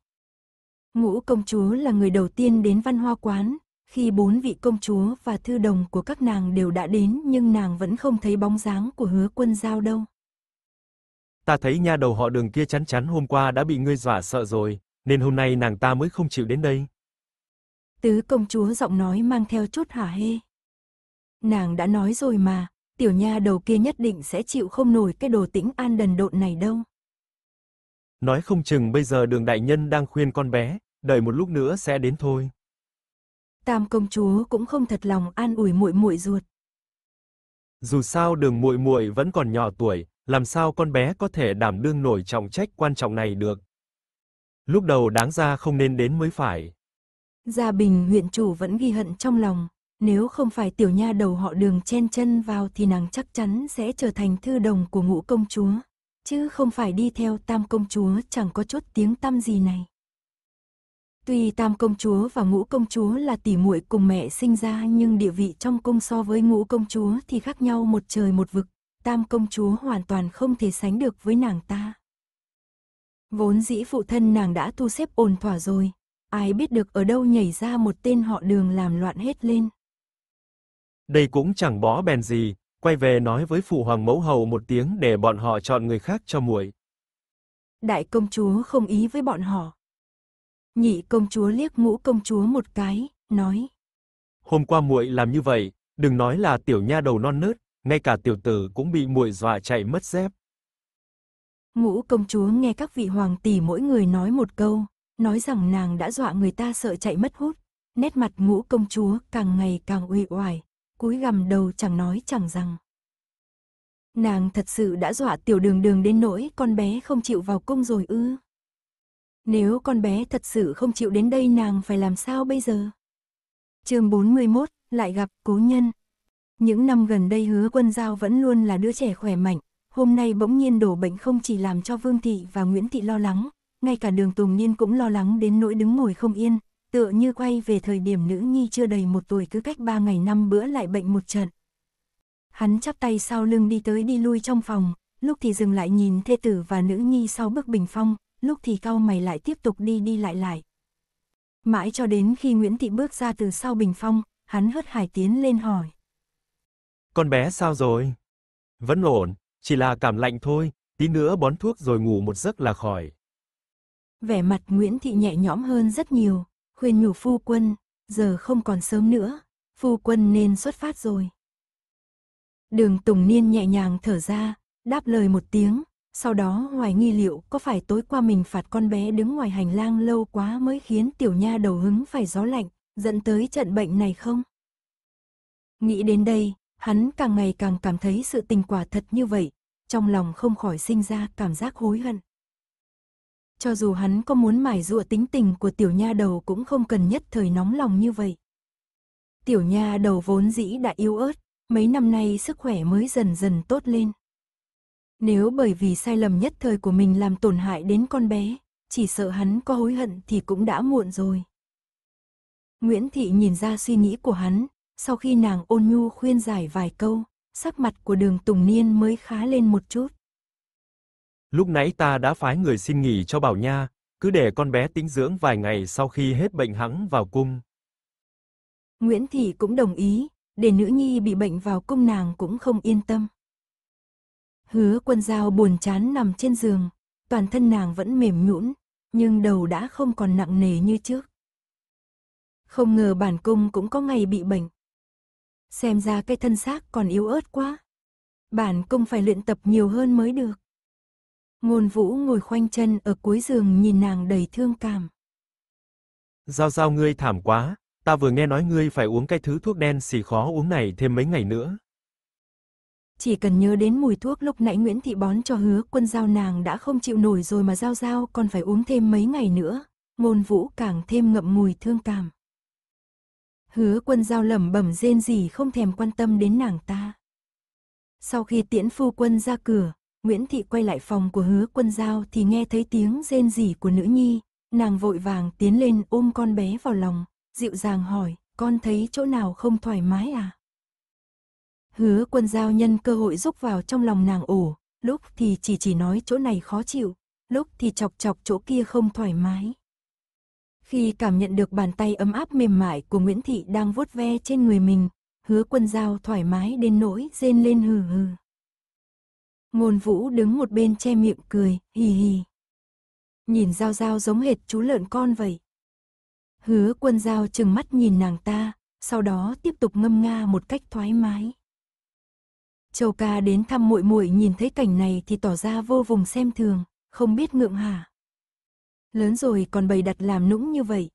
S1: Ngũ công chúa là người đầu tiên đến văn hoa quán, khi bốn vị công chúa và thư đồng của các nàng đều đã đến nhưng nàng vẫn không thấy bóng dáng của hứa quân giao đâu.
S2: Ta thấy nha đầu họ đường kia chắn chắn hôm qua đã bị ngươi dọa sợ rồi, nên hôm nay nàng ta mới không chịu đến đây.
S1: Tứ công chúa giọng nói mang theo chút hả hê. Nàng đã nói rồi mà, tiểu nha đầu kia nhất định sẽ chịu không nổi cái đồ tĩnh an đần độn này đâu.
S2: Nói không chừng bây giờ đường đại nhân đang khuyên con bé, đợi một lúc nữa sẽ đến thôi.
S1: Tam công chúa cũng không thật lòng an ủi muội muội ruột.
S2: Dù sao đường muội muội vẫn còn nhỏ tuổi, làm sao con bé có thể đảm đương nổi trọng trách quan trọng này được. Lúc đầu đáng ra không nên đến mới phải.
S1: Gia Bình huyện chủ vẫn ghi hận trong lòng, nếu không phải tiểu nha đầu họ đường chen chân vào thì nàng chắc chắn sẽ trở thành thư đồng của ngũ công chúa, chứ không phải đi theo tam công chúa chẳng có chút tiếng tăm gì này. Tuy tam công chúa và ngũ công chúa là tỷ muội cùng mẹ sinh ra nhưng địa vị trong cung so với ngũ công chúa thì khác nhau một trời một vực, tam công chúa hoàn toàn không thể sánh được với nàng ta. Vốn dĩ phụ thân nàng đã thu xếp ổn thỏa rồi, ai biết được ở đâu nhảy ra một tên họ đường làm loạn hết lên.
S2: Đây cũng chẳng bó bèn gì, quay về nói với phụ hoàng mẫu hầu một tiếng để bọn họ chọn người khác cho muội.
S1: Đại công chúa không ý với bọn họ. Nhị công chúa liếc ngũ công chúa một cái, nói:
S2: "Hôm qua muội làm như vậy, đừng nói là tiểu nha đầu non nớt, ngay cả tiểu tử cũng bị muội dọa chạy mất dép."
S1: Ngũ công chúa nghe các vị hoàng tỷ mỗi người nói một câu, nói rằng nàng đã dọa người ta sợ chạy mất hút. Nét mặt ngũ công chúa càng ngày càng uy oải, cúi gằm đầu chẳng nói chẳng rằng. Nàng thật sự đã dọa tiểu đường đường đến nỗi con bé không chịu vào cung rồi ư. Nếu con bé thật sự không chịu đến đây nàng phải làm sao bây giờ? chương 41, lại gặp cố nhân. Những năm gần đây hứa quân giao vẫn luôn là đứa trẻ khỏe mạnh, hôm nay bỗng nhiên đổ bệnh không chỉ làm cho Vương Thị và Nguyễn Thị lo lắng, ngay cả đường Tùng Niên cũng lo lắng đến nỗi đứng ngồi không yên, tựa như quay về thời điểm nữ nhi chưa đầy một tuổi cứ cách ba ngày năm bữa lại bệnh một trận. Hắn chắp tay sau lưng đi tới đi lui trong phòng, lúc thì dừng lại nhìn thê tử và nữ nhi sau bức bình phong, lúc thì cau mày lại tiếp tục đi đi lại lại. Mãi cho đến khi Nguyễn Thị bước ra từ sau bình phong, hắn hớt hải tiến lên hỏi.
S2: Con bé sao rồi? Vẫn ổn. Chỉ là cảm lạnh thôi, tí nữa bón thuốc rồi ngủ một giấc là khỏi.
S1: Vẻ mặt Nguyễn Thị nhẹ nhõm hơn rất nhiều, khuyên nhủ phu quân, giờ không còn sớm nữa, phu quân nên xuất phát rồi. Đường Tùng Niên nhẹ nhàng thở ra, đáp lời một tiếng, sau đó hoài nghi liệu có phải tối qua mình phạt con bé đứng ngoài hành lang lâu quá mới khiến tiểu nha đầu hứng phải gió lạnh, dẫn tới trận bệnh này không? Nghĩ đến đây, Hắn càng ngày càng cảm thấy sự tình quả thật như vậy, trong lòng không khỏi sinh ra cảm giác hối hận. Cho dù hắn có muốn mải dụa tính tình của tiểu nha đầu cũng không cần nhất thời nóng lòng như vậy. Tiểu nha đầu vốn dĩ đã yếu ớt, mấy năm nay sức khỏe mới dần dần tốt lên. Nếu bởi vì sai lầm nhất thời của mình làm tổn hại đến con bé, chỉ sợ hắn có hối hận thì cũng đã muộn rồi. Nguyễn Thị nhìn ra suy nghĩ của hắn, sau khi nàng ôn nhu khuyên giải vài câu, sắc mặt của đường Tùng Niên mới khá lên một chút.
S2: Lúc nãy ta đã phái người xin nghỉ cho Bảo Nha, cứ để con bé tĩnh dưỡng vài ngày sau khi hết bệnh hắn vào cung.
S1: Nguyễn Thị cũng đồng ý, để nữ nhi bị bệnh vào cung nàng cũng không yên tâm. Hứa quân dao buồn chán nằm trên giường, toàn thân nàng vẫn mềm nhũn, nhưng đầu đã không còn nặng nề như trước. Không ngờ bản cung cũng có ngày bị bệnh xem ra cái thân xác còn yếu ớt quá. Bản công phải luyện tập nhiều hơn mới được. Ngôn vũ ngồi khoanh chân ở cuối giường nhìn nàng đầy thương cảm.
S2: Giao giao ngươi thảm quá, ta vừa nghe nói ngươi phải uống cái thứ thuốc đen xì khó uống này thêm mấy ngày nữa.
S1: Chỉ cần nhớ đến mùi thuốc lúc nãy Nguyễn Thị bón cho hứa quân giao nàng đã không chịu nổi rồi mà giao giao còn phải uống thêm mấy ngày nữa. Ngôn vũ càng thêm ngậm mùi thương cảm. Hứa quân giao lẩm bẩm rên gì không thèm quan tâm đến nàng ta. Sau khi tiễn phu quân ra cửa, Nguyễn Thị quay lại phòng của hứa quân giao thì nghe thấy tiếng rên rỉ của nữ nhi, nàng vội vàng tiến lên ôm con bé vào lòng, dịu dàng hỏi, con thấy chỗ nào không thoải mái à? Hứa quân giao nhân cơ hội rúc vào trong lòng nàng ổ, lúc thì chỉ chỉ nói chỗ này khó chịu, lúc thì chọc chọc chỗ kia không thoải mái. Khi cảm nhận được bàn tay ấm áp mềm mại của Nguyễn Thị đang vuốt ve trên người mình, hứa quân giao thoải mái đến nỗi rên lên hừ hừ. Ngôn vũ đứng một bên che miệng cười, hì hì. Nhìn giao giao giống hệt chú lợn con vậy. Hứa quân giao chừng mắt nhìn nàng ta, sau đó tiếp tục ngâm nga một cách thoải mái. Châu ca đến thăm muội muội nhìn thấy cảnh này thì tỏ ra vô vùng xem thường, không biết ngượng hả lớn rồi còn bày đặt làm nũng như vậy.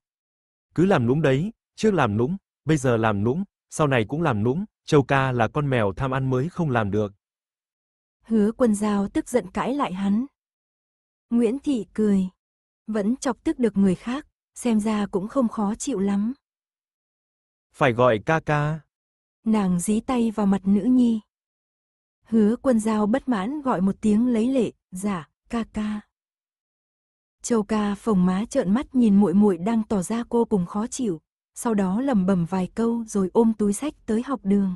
S2: Cứ làm nũng đấy, trước làm nũng, bây giờ làm nũng, sau này cũng làm nũng, Châu ca là con mèo tham ăn mới không làm được.
S1: Hứa quân giao tức giận cãi lại hắn. Nguyễn Thị cười. Vẫn chọc tức được người khác, xem ra cũng không khó chịu lắm.
S2: Phải gọi ca ca.
S1: Nàng dí tay vào mặt nữ nhi. Hứa quân giao bất mãn gọi một tiếng lấy lệ, giả, dạ, ca ca. Châu ca phồng má trợn mắt nhìn muội muội đang tỏ ra cô cùng khó chịu, sau đó lẩm bẩm vài câu rồi ôm túi sách tới học đường.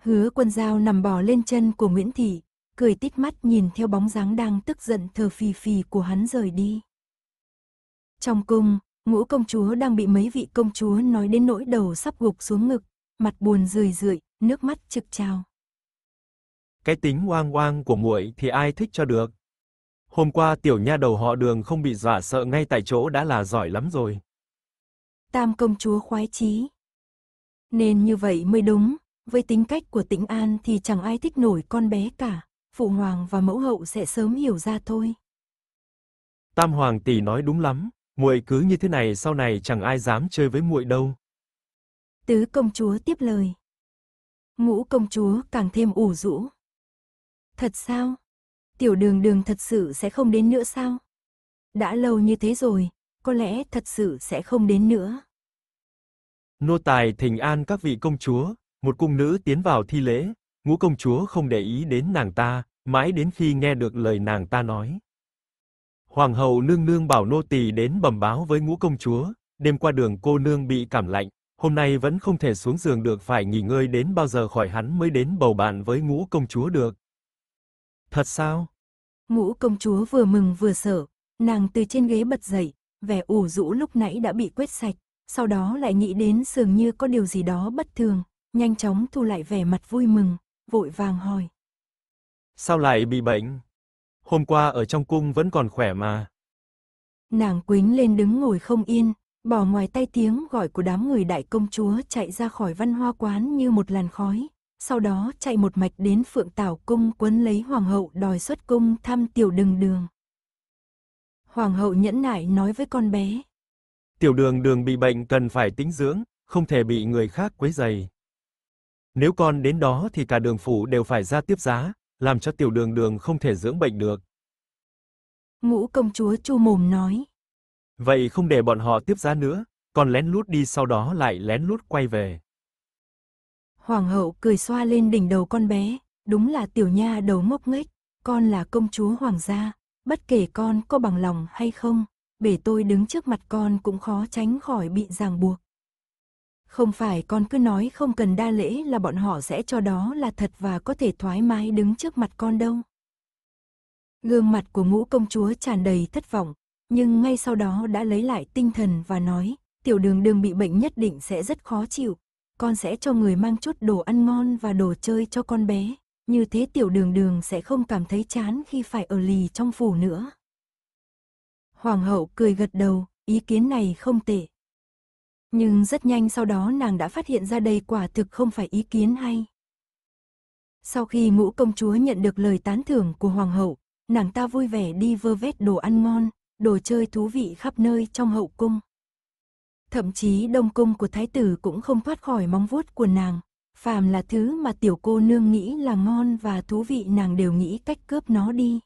S1: Hứa Quân Dao nằm bò lên chân của Nguyễn Thị, cười tít mắt nhìn theo bóng dáng đang tức giận thờ phì phì của hắn rời đi. Trong cung, ngũ công chúa đang bị mấy vị công chúa nói đến nỗi đầu sắp gục xuống ngực, mặt buồn rười rượi, nước mắt trực trào.
S2: Cái tính oang oang của muội thì ai thích cho được. Hôm qua tiểu nha đầu họ đường không bị dọa sợ ngay tại chỗ đã là giỏi lắm rồi.
S1: Tam công chúa khoái chí. Nên như vậy mới đúng, với tính cách của tĩnh An thì chẳng ai thích nổi con bé cả, phụ hoàng và mẫu hậu sẽ sớm hiểu ra thôi.
S2: Tam hoàng tỷ nói đúng lắm, muội cứ như thế này sau này chẳng ai dám chơi với muội đâu.
S1: Tứ công chúa tiếp lời. Ngũ công chúa càng thêm ủ rũ. Thật sao? tiểu đường đường thật sự sẽ không đến nữa sao? Đã lâu như thế rồi, có lẽ thật sự sẽ không đến nữa.
S2: Nô tài thỉnh an các vị công chúa, một cung nữ tiến vào thi lễ, ngũ công chúa không để ý đến nàng ta, mãi đến khi nghe được lời nàng ta nói. Hoàng hậu nương nương bảo nô tỳ đến bẩm báo với ngũ công chúa, đêm qua đường cô nương bị cảm lạnh, hôm nay vẫn không thể xuống giường được phải nghỉ ngơi đến bao giờ khỏi hắn mới đến bầu bạn với ngũ công chúa được. Thật sao?
S1: Ngũ công chúa vừa mừng vừa sợ, nàng từ trên ghế bật dậy, vẻ ủ rũ lúc nãy đã bị quét sạch, sau đó lại nghĩ đến dường như có điều gì đó bất thường, nhanh chóng thu lại vẻ mặt vui mừng, vội vàng hỏi.
S2: Sao lại bị bệnh? Hôm qua ở trong cung vẫn còn khỏe mà.
S1: Nàng quính lên đứng ngồi không yên, bỏ ngoài tay tiếng gọi của đám người đại công chúa chạy ra khỏi văn hoa quán như một làn khói, sau đó chạy một mạch đến Phượng Tảo Cung quấn lấy Hoàng hậu đòi xuất cung thăm tiểu Đường đường. Hoàng hậu nhẫn nại nói với con bé.
S2: Tiểu đường đường bị bệnh cần phải tính dưỡng, không thể bị người khác quấy dày. Nếu con đến đó thì cả đường phủ đều phải ra tiếp giá, làm cho tiểu đường đường không thể dưỡng bệnh được.
S1: Ngũ công chúa chu mồm nói.
S2: Vậy không để bọn họ tiếp giá nữa, còn lén lút đi sau đó lại lén lút quay về.
S1: Hoàng hậu cười xoa lên đỉnh đầu con bé, đúng là tiểu nha đầu ngốc nghếch, con là công chúa hoàng gia, bất kể con có bằng lòng hay không, bể tôi đứng trước mặt con cũng khó tránh khỏi bị ràng buộc. Không phải con cứ nói không cần đa lễ là bọn họ sẽ cho đó là thật và có thể thoải mái đứng trước mặt con đâu. Gương mặt của ngũ công chúa tràn đầy thất vọng, nhưng ngay sau đó đã lấy lại tinh thần và nói, tiểu đường đường bị bệnh nhất định sẽ rất khó chịu, con sẽ cho người mang chút đồ ăn ngon và đồ chơi cho con bé. Như thế tiểu đường đường sẽ không cảm thấy chán khi phải ở lì trong phủ nữa. Hoàng hậu cười gật đầu, ý kiến này không tệ. Nhưng rất nhanh sau đó nàng đã phát hiện ra đây quả thực không phải ý kiến hay. Sau khi ngũ công chúa nhận được lời tán thưởng của hoàng hậu, nàng ta vui vẻ đi vơ vét đồ ăn ngon, đồ chơi thú vị khắp nơi trong hậu cung. Thậm chí đông cung của thái tử cũng không thoát khỏi móng vuốt của nàng. Phàm là thứ mà tiểu cô nương nghĩ là ngon và thú vị nàng đều nghĩ cách cướp nó đi.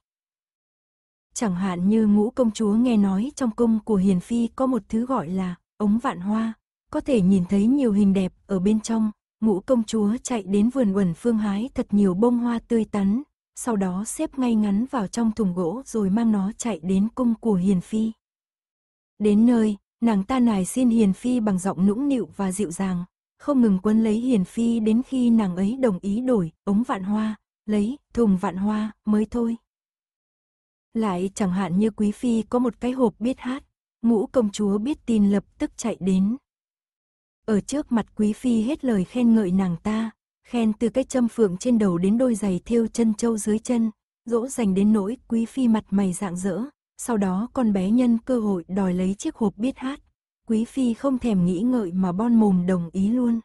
S1: Chẳng hạn như ngũ công chúa nghe nói trong cung của Hiền Phi có một thứ gọi là ống vạn hoa, có thể nhìn thấy nhiều hình đẹp ở bên trong. Ngũ công chúa chạy đến vườn uẩn phương hái thật nhiều bông hoa tươi tắn, sau đó xếp ngay ngắn vào trong thùng gỗ rồi mang nó chạy đến cung của Hiền Phi. Đến nơi, nàng ta nài xin Hiền Phi bằng giọng nũng nịu và dịu dàng, không ngừng quân lấy Hiền Phi đến khi nàng ấy đồng ý đổi ống vạn hoa, lấy thùng vạn hoa mới thôi. Lại chẳng hạn như Quý Phi có một cái hộp biết hát, ngũ công chúa biết tin lập tức chạy đến. Ở trước mặt Quý Phi hết lời khen ngợi nàng ta, khen từ cái châm phượng trên đầu đến đôi giày thêu chân châu dưới chân, dỗ dành đến nỗi Quý Phi mặt mày rạng rỡ, sau đó con bé nhân cơ hội đòi lấy chiếc hộp biết hát. Quý phi không thèm nghĩ ngợi mà bon mồm đồng ý luôn.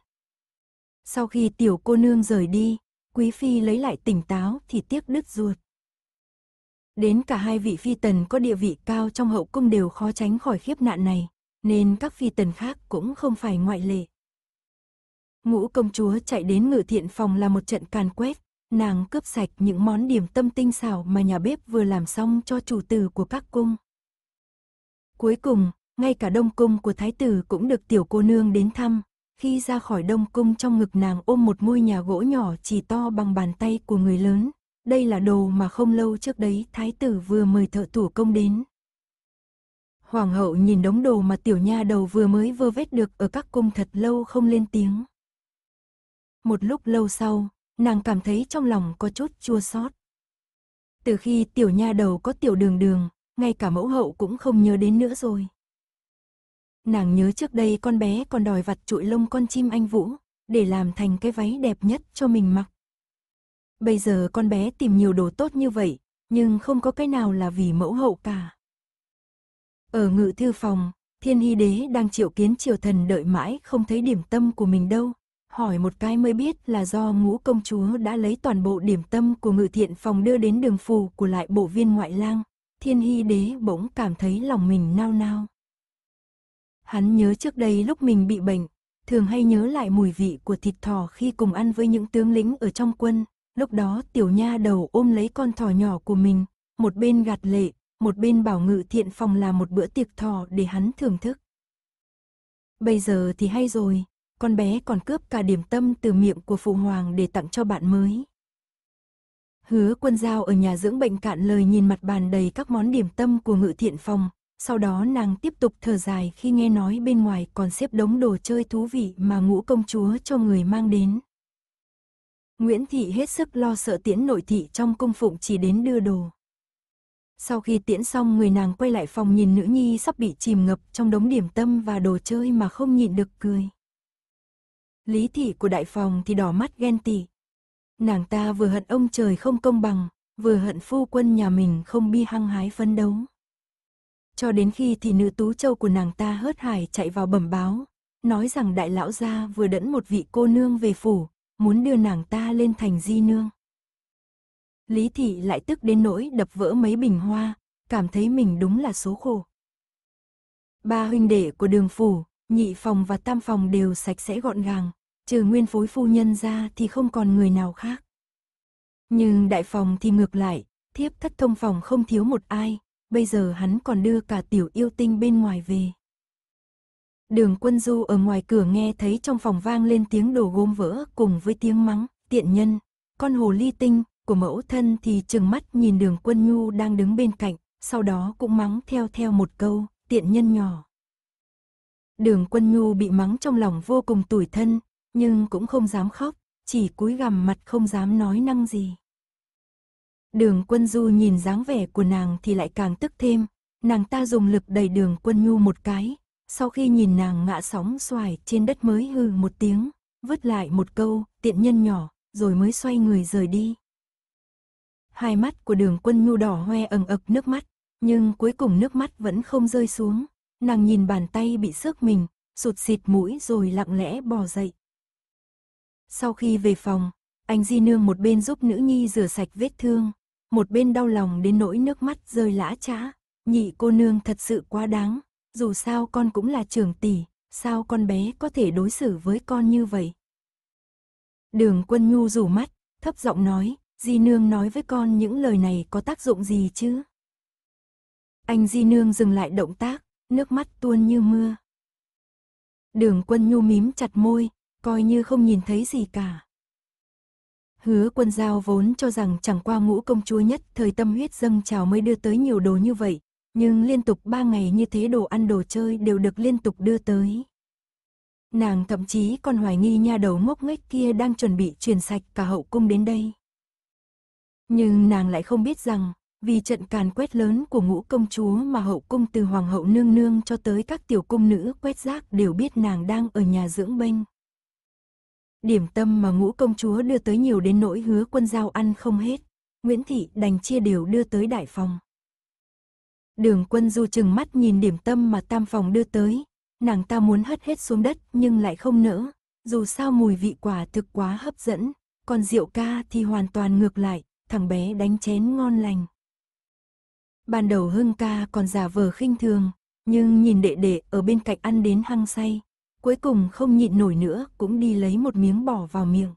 S1: Sau khi tiểu cô nương rời đi, quý phi lấy lại tỉnh táo thì tiếc đứt ruột. Đến cả hai vị phi tần có địa vị cao trong hậu cung đều khó tránh khỏi khiếp nạn này, nên các phi tần khác cũng không phải ngoại lệ. Ngũ công chúa chạy đến ngự thiện phòng là một trận càn quét, nàng cướp sạch những món điểm tâm tinh xảo mà nhà bếp vừa làm xong cho chủ tử của các cung. Cuối cùng, ngay cả đông cung của thái tử cũng được tiểu cô nương đến thăm. Khi ra khỏi đông cung trong ngực nàng ôm một ngôi nhà gỗ nhỏ chỉ to bằng bàn tay của người lớn. Đây là đồ mà không lâu trước đấy thái tử vừa mời thợ thủ công đến. Hoàng hậu nhìn đống đồ mà tiểu nha đầu vừa mới vơ vét được ở các cung thật lâu không lên tiếng. Một lúc lâu sau, nàng cảm thấy trong lòng có chút chua xót. Từ khi tiểu nha đầu có tiểu đường đường, ngay cả mẫu hậu cũng không nhớ đến nữa rồi. Nàng nhớ trước đây con bé còn đòi vặt trụi lông con chim anh Vũ, để làm thành cái váy đẹp nhất cho mình mặc. Bây giờ con bé tìm nhiều đồ tốt như vậy, nhưng không có cái nào là vì mẫu hậu cả. Ở ngự thư phòng, thiên hy đế đang triệu kiến triều thần đợi mãi không thấy điểm tâm của mình đâu, hỏi một cái mới biết là do ngũ công chúa đã lấy toàn bộ điểm tâm của ngự thiện phòng đưa đến đường phù của lại bộ viên ngoại lang, thiên hy đế bỗng cảm thấy lòng mình nao nao. Hắn nhớ trước đây lúc mình bị bệnh, thường hay nhớ lại mùi vị của thịt thỏ khi cùng ăn với những tướng lĩnh ở trong quân, lúc đó tiểu nha đầu ôm lấy con thỏ nhỏ của mình, một bên gạt lệ, một bên bảo ngự thiện phòng là một bữa tiệc thỏ để hắn thưởng thức. Bây giờ thì hay rồi, con bé còn cướp cả điểm tâm từ miệng của phụ hoàng để tặng cho bạn mới. Hứa quân giao ở nhà dưỡng bệnh cạn lời nhìn mặt bàn đầy các món điểm tâm của ngự thiện phòng, sau đó nàng tiếp tục thở dài khi nghe nói bên ngoài còn xếp đống đồ chơi thú vị mà ngũ công chúa cho người mang đến. Nguyễn Thị hết sức lo sợ tiễn nội thị trong cung phụng chỉ đến đưa đồ. Sau khi tiễn xong người nàng quay lại phòng nhìn nữ nhi sắp bị chìm ngập trong đống điểm tâm và đồ chơi mà không nhịn được cười. Lý thị của đại phòng thì đỏ mắt ghen tị. Nàng ta vừa hận ông trời không công bằng, vừa hận phu quân nhà mình không bi hăng hái phân đấu. Cho đến khi thì nữ tú châu của nàng ta hớt hải chạy vào bẩm báo, nói rằng đại lão gia vừa đẫn một vị cô nương về phủ, muốn đưa nàng ta lên thành di nương. Lý thị lại tức đến nỗi đập vỡ mấy bình hoa, cảm thấy mình đúng là số khổ. Ba huynh đệ của đường phủ, nhị phòng và tam phòng đều sạch sẽ gọn gàng, trừ nguyên phối phu nhân ra thì không còn người nào khác. Nhưng đại phòng thì ngược lại, thiếp thất thông phòng không thiếu một ai, bây giờ hắn còn đưa cả tiểu yêu tinh bên ngoài về. Đường quân du ở ngoài cửa nghe thấy trong phòng vang lên tiếng đồ gôm vỡ cùng với tiếng mắng, tiện nhân, con hồ ly tinh của mẫu thân thì trừng mắt nhìn đường quân nhu đang đứng bên cạnh, sau đó cũng mắng theo theo một câu, tiện nhân nhỏ. Đường quân nhu bị mắng trong lòng vô cùng tủi thân, nhưng cũng không dám khóc, chỉ cúi gằm mặt không dám nói năng gì. Đường quân du nhìn dáng vẻ của nàng thì lại càng tức thêm, nàng ta dùng lực đẩy đường quân nhu một cái, sau khi nhìn nàng ngã sóng xoài trên đất mới hừ một tiếng, vứt lại một câu, tiện nhân nhỏ, rồi mới xoay người rời đi. Hai mắt của đường quân nhu đỏ hoe ẩn ực nước mắt, nhưng cuối cùng nước mắt vẫn không rơi xuống nàng nhìn bàn tay bị xước mình, sụt xịt mũi rồi lặng lẽ bò dậy. Sau khi về phòng, anh Di Nương một bên giúp nữ nhi rửa sạch vết thương, một bên đau lòng đến nỗi nước mắt rơi lã chã. Nhị cô nương thật sự quá đáng, dù sao con cũng là trưởng tỷ, sao con bé có thể đối xử với con như vậy? Đường quân nhu rủ mắt, thấp giọng nói, Di Nương nói với con những lời này có tác dụng gì chứ? Anh Di Nương dừng lại động tác, nước mắt tuôn như mưa. Đường quân nhu mím chặt môi, coi như không nhìn thấy gì cả. Hứa quân giao vốn cho rằng chẳng qua ngũ công chúa nhất thời tâm huyết dâng trào mới đưa tới nhiều đồ như vậy, nhưng liên tục ba ngày như thế đồ ăn đồ chơi đều được liên tục đưa tới. Nàng thậm chí còn hoài nghi nha đầu ngốc nghếch kia đang chuẩn bị truyền sạch cả hậu cung đến đây. Nhưng nàng lại không biết rằng, vì trận càn quét lớn của ngũ công chúa mà hậu cung từ hoàng hậu nương nương cho tới các tiểu cung nữ quét rác đều biết nàng đang ở nhà dưỡng bệnh. Điểm tâm mà ngũ công chúa đưa tới nhiều đến nỗi hứa quân giao ăn không hết, Nguyễn Thị đành chia đều đưa tới đại phòng. Đường quân du chừng mắt nhìn điểm tâm mà tam phòng đưa tới, nàng ta muốn hất hết xuống đất nhưng lại không nỡ, dù sao mùi vị quả thực quá hấp dẫn, còn rượu ca thì hoàn toàn ngược lại, thằng bé đánh chén ngon lành. Ban đầu Hưng ca còn giả vờ khinh thường, nhưng nhìn đệ đệ ở bên cạnh ăn đến hăng say, cuối cùng không nhịn nổi nữa cũng đi lấy một miếng bỏ vào miệng.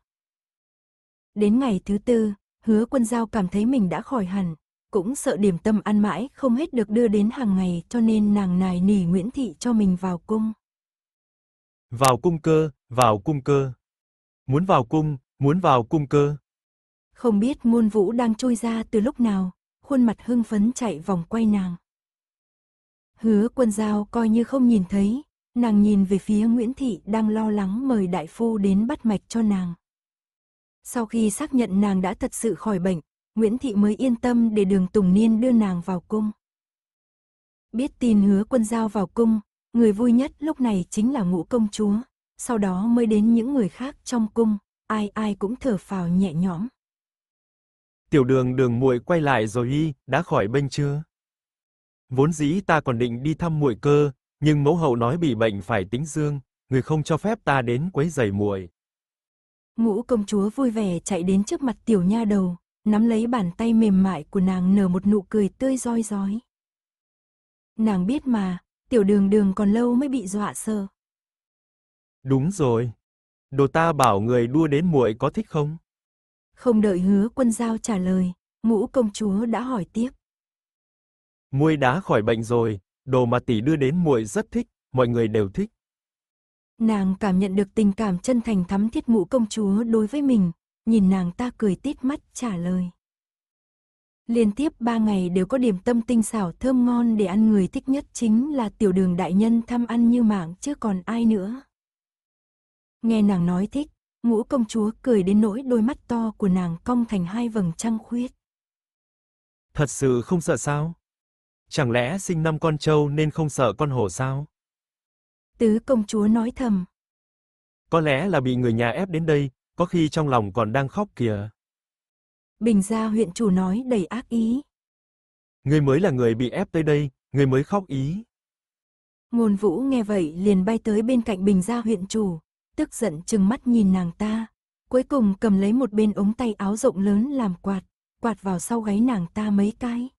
S1: Đến ngày thứ tư, hứa quân giao cảm thấy mình đã khỏi hẳn, cũng sợ điểm tâm ăn mãi không hết được đưa đến hàng ngày cho nên nàng nài nỉ Nguyễn Thị cho mình vào cung.
S2: Vào cung cơ, vào cung cơ. Muốn vào cung, muốn vào cung cơ.
S1: Không biết muôn vũ đang trôi ra từ lúc nào, khuôn mặt hưng phấn chạy vòng quay nàng. Hứa quân giao coi như không nhìn thấy, nàng nhìn về phía Nguyễn Thị đang lo lắng mời đại phu đến bắt mạch cho nàng. Sau khi xác nhận nàng đã thật sự khỏi bệnh, Nguyễn Thị mới yên tâm để đường Tùng Niên đưa nàng vào cung. Biết tin hứa quân giao vào cung, người vui nhất lúc này chính là ngũ công chúa, sau đó mới đến những người khác trong cung, ai ai cũng thở phào nhẹ nhõm.
S2: Tiểu đường đường muội quay lại rồi y, đã khỏi bệnh chưa? Vốn dĩ ta còn định đi thăm muội cơ, nhưng mẫu hậu nói bị bệnh phải tĩnh dương, người không cho phép ta đến quấy rầy muội.
S1: Ngũ công chúa vui vẻ chạy đến trước mặt tiểu nha đầu, nắm lấy bàn tay mềm mại của nàng nở một nụ cười tươi rói rói. Nàng biết mà, tiểu đường đường còn lâu mới bị dọa sợ.
S2: Đúng rồi. Đồ ta bảo người đua đến muội có thích không?
S1: Không đợi hứa quân giao trả lời, ngũ công chúa đã hỏi tiếp.
S2: Muội đã khỏi bệnh rồi, đồ mà tỷ đưa đến muội rất thích, mọi người đều thích.
S1: Nàng cảm nhận được tình cảm chân thành thắm thiết ngũ công chúa đối với mình, nhìn nàng ta cười tít mắt trả lời. Liên tiếp ba ngày đều có điểm tâm tinh xảo thơm ngon để ăn người thích nhất chính là tiểu đường đại nhân thăm ăn như mạng chứ còn ai nữa. Nghe nàng nói thích, ngũ công chúa cười đến nỗi đôi mắt to của nàng cong thành hai vầng trăng khuyết.
S2: Thật sự không sợ sao? Chẳng lẽ sinh năm con trâu nên không sợ con hổ sao?
S1: Tứ công chúa nói thầm.
S2: Có lẽ là bị người nhà ép đến đây, có khi trong lòng còn đang khóc kìa.
S1: Bình gia huyện chủ nói đầy ác ý.
S2: Người mới là người bị ép tới đây, người mới khóc ý.
S1: Ngôn vũ nghe vậy liền bay tới bên cạnh bình gia huyện chủ, tức giận chừng mắt nhìn nàng ta, cuối cùng cầm lấy một bên ống tay áo rộng lớn làm quạt, quạt vào sau gáy nàng ta mấy cái.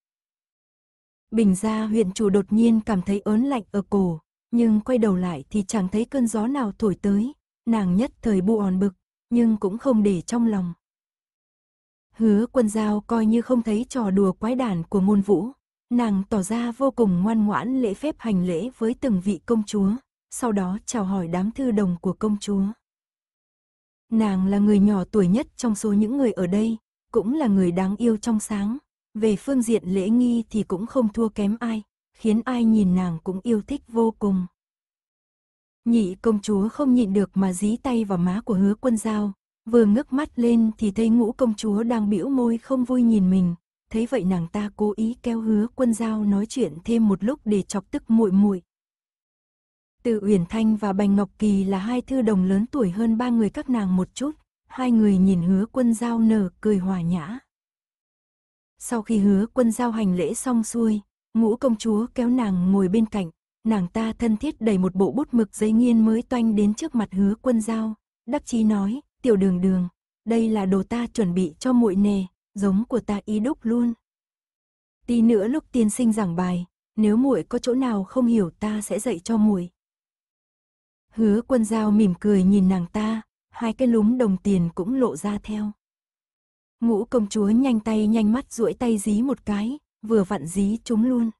S1: Bình gia huyện chủ đột nhiên cảm thấy ớn lạnh ở cổ, nhưng quay đầu lại thì chẳng thấy cơn gió nào thổi tới, nàng nhất thời bu hòn bực, nhưng cũng không để trong lòng. Hứa quân giao coi như không thấy trò đùa quái đản của môn vũ, nàng tỏ ra vô cùng ngoan ngoãn lễ phép hành lễ với từng vị công chúa sau đó chào hỏi đám thư đồng của công chúa. Nàng là người nhỏ tuổi nhất trong số những người ở đây, cũng là người đáng yêu trong sáng, về phương diện lễ nghi thì cũng không thua kém ai, khiến ai nhìn nàng cũng yêu thích vô cùng. Nhị công chúa không nhịn được mà dí tay vào má của hứa quân giao, vừa ngước mắt lên thì thấy ngũ công chúa đang bĩu môi không vui nhìn mình, thấy vậy nàng ta cố ý kéo hứa quân giao nói chuyện thêm một lúc để chọc tức muội muội từ Uyển Thanh và Bành Ngọc Kỳ là hai thư đồng lớn tuổi hơn ba người các nàng một chút, hai người nhìn hứa quân giao nở cười hòa nhã. Sau khi hứa quân giao hành lễ xong xuôi, ngũ công chúa kéo nàng ngồi bên cạnh, nàng ta thân thiết đầy một bộ bút mực giấy nghiên mới toanh đến trước mặt hứa quân giao, đắc chí nói, tiểu đường đường, đây là đồ ta chuẩn bị cho muội nề, giống của ta ý đúc luôn. Tí nữa lúc tiên sinh giảng bài, nếu muội có chỗ nào không hiểu ta sẽ dạy cho muội. Hứa quân dao mỉm cười nhìn nàng ta, hai cái lúm đồng tiền cũng lộ ra theo. Ngũ công chúa nhanh tay nhanh mắt duỗi tay dí một cái, vừa vặn dí chúng luôn.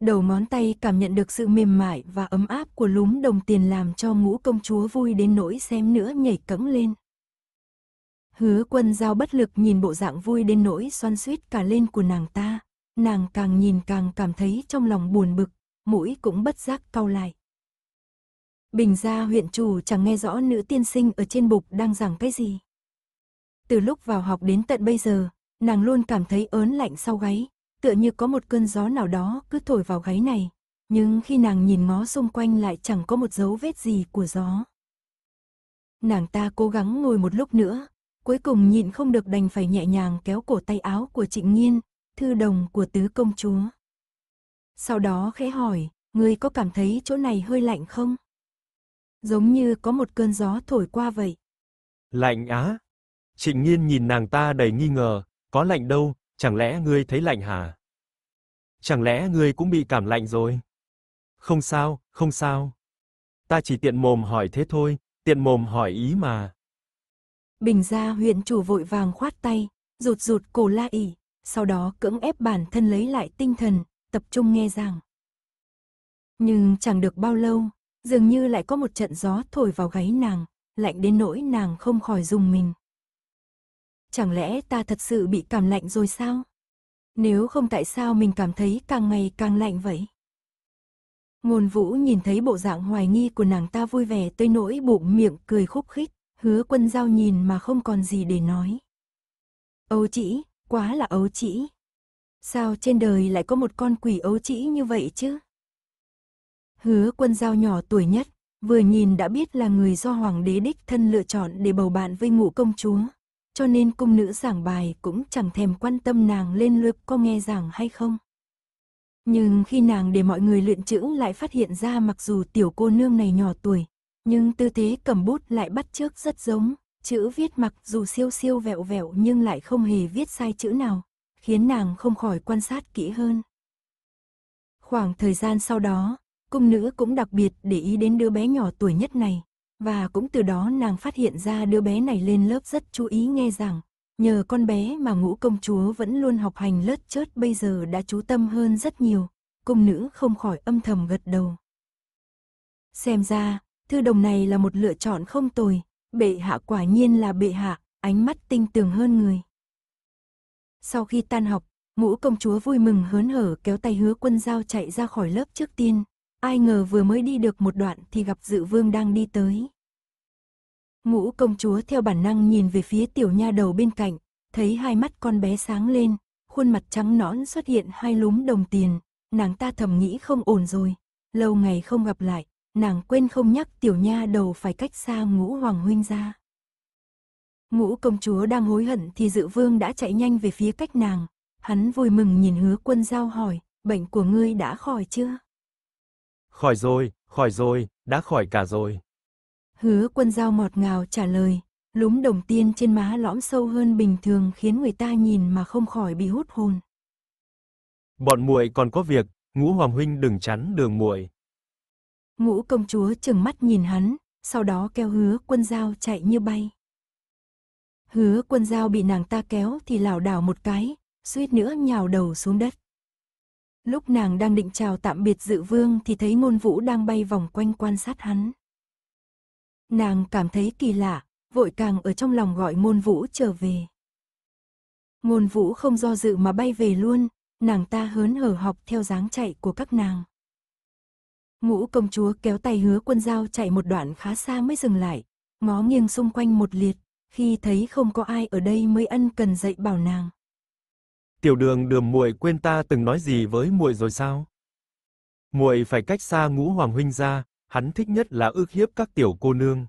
S1: Đầu ngón tay cảm nhận được sự mềm mại và ấm áp của lúm đồng tiền làm cho ngũ công chúa vui đến nỗi xem nữa nhảy cẫng lên. Hứa quân giao bất lực nhìn bộ dạng vui đến nỗi xoan suýt cả lên của nàng ta. Nàng càng nhìn càng cảm thấy trong lòng buồn bực, mũi cũng bất giác cau lại. Bình gia huyện chủ chẳng nghe rõ nữ tiên sinh ở trên bục đang giảng cái gì. Từ lúc vào học đến tận bây giờ, nàng luôn cảm thấy ớn lạnh sau gáy, tựa như có một cơn gió nào đó cứ thổi vào gáy này, nhưng khi nàng nhìn ngó xung quanh lại chẳng có một dấu vết gì của gió. Nàng ta cố gắng ngồi một lúc nữa, cuối cùng nhịn không được đành phải nhẹ nhàng kéo cổ tay áo của Trịnh Nghiên, thư đồng của tứ công chúa. Sau đó khẽ hỏi, người có cảm thấy chỗ này hơi lạnh không? giống như có một cơn gió thổi qua vậy.
S2: Lạnh á? Trịnh Nghiên nhìn nàng ta đầy nghi ngờ, có lạnh đâu, chẳng lẽ ngươi thấy lạnh hả? Chẳng lẽ ngươi cũng bị cảm lạnh rồi? Không sao, không sao. Ta chỉ tiện mồm hỏi thế thôi, tiện mồm hỏi ý mà.
S1: Bình gia huyện chủ vội vàng khoát tay, rụt rụt cổ la ỉ, sau đó cưỡng ép bản thân lấy lại tinh thần, tập trung nghe rằng Nhưng chẳng được bao lâu, dường như lại có một trận gió thổi vào gáy nàng, lạnh đến nỗi nàng không khỏi dùng mình. Chẳng lẽ ta thật sự bị cảm lạnh rồi sao? Nếu không tại sao mình cảm thấy càng ngày càng lạnh vậy? Ngôn vũ nhìn thấy bộ dạng hoài nghi của nàng ta vui vẻ tới nỗi bụng miệng cười khúc khích, hứa quân giao nhìn mà không còn gì để nói. Ấu chỉ, quá là ấu chỉ. Sao trên đời lại có một con quỷ ấu chỉ như vậy chứ? Hứa quân giao nhỏ tuổi nhất, vừa nhìn đã biết là người do hoàng đế đích thân lựa chọn để bầu bạn với ngũ công chúa. Cho nên cung nữ giảng bài cũng chẳng thèm quan tâm nàng lên lượt có nghe giảng hay không. Nhưng khi nàng để mọi người luyện chữ lại phát hiện ra mặc dù tiểu cô nương này nhỏ tuổi, nhưng tư thế cầm bút lại bắt chước rất giống, chữ viết mặc dù siêu siêu vẹo vẹo nhưng lại không hề viết sai chữ nào, khiến nàng không khỏi quan sát kỹ hơn. Khoảng thời gian sau đó, Cung nữ cũng đặc biệt để ý đến đứa bé nhỏ tuổi nhất này, và cũng từ đó nàng phát hiện ra đứa bé này lên lớp rất chú ý nghe rằng Nhờ con bé mà ngũ công chúa vẫn luôn học hành lớt chớt bây giờ đã chú tâm hơn rất nhiều, cung nữ không khỏi âm thầm gật đầu. Xem ra, thư đồng này là một lựa chọn không tồi, bệ hạ quả nhiên là bệ hạ, ánh mắt tinh tường hơn người. Sau khi tan học, ngũ công chúa vui mừng hớn hở kéo tay hứa quân giao chạy ra khỏi lớp trước tiên, ai ngờ vừa mới đi được một đoạn thì gặp dự vương đang đi tới. Ngũ công chúa theo bản năng nhìn về phía tiểu nha đầu bên cạnh, thấy hai mắt con bé sáng lên, khuôn mặt trắng nõn xuất hiện hai lúm đồng tiền, nàng ta thầm nghĩ không ổn rồi, lâu ngày không gặp lại, nàng quên không nhắc tiểu nha đầu phải cách xa ngũ hoàng huynh ra. Ngũ công chúa đang hối hận thì dự vương đã chạy nhanh về phía cách nàng, hắn vui mừng nhìn hứa quân giao hỏi, bệnh của ngươi đã khỏi chưa?
S2: Khỏi rồi, khỏi rồi, đã khỏi cả rồi.
S1: Hứa quân dao mọt ngào trả lời, lúm đồng tiền trên má lõm sâu hơn bình thường khiến người ta nhìn mà không khỏi bị hút hồn.
S2: Bọn muội còn có việc, ngũ hoàng huynh đừng chắn đường muội.
S1: Ngũ công chúa chừng mắt nhìn hắn, sau đó kéo hứa quân dao chạy như bay. Hứa quân dao bị nàng ta kéo thì lảo đảo một cái, suýt nữa nhào đầu xuống đất. Lúc nàng đang định chào tạm biệt dự vương thì thấy ngôn vũ đang bay vòng quanh quan sát hắn. Nàng cảm thấy kỳ lạ, vội càng ở trong lòng gọi ngôn vũ trở về. Ngôn vũ không do dự mà bay về luôn, nàng ta hớn hở học theo dáng chạy của các nàng. Ngũ công chúa kéo tay hứa quân dao chạy một đoạn khá xa mới dừng lại, ngó nghiêng xung quanh một liệt, khi thấy không có ai ở đây mới ân cần dậy bảo nàng.
S2: Tiểu Đường Đường muội quên ta từng nói gì với muội rồi sao? Muội phải cách xa Ngũ Hoàng huynh ra, hắn thích nhất là ức hiếp các tiểu cô nương.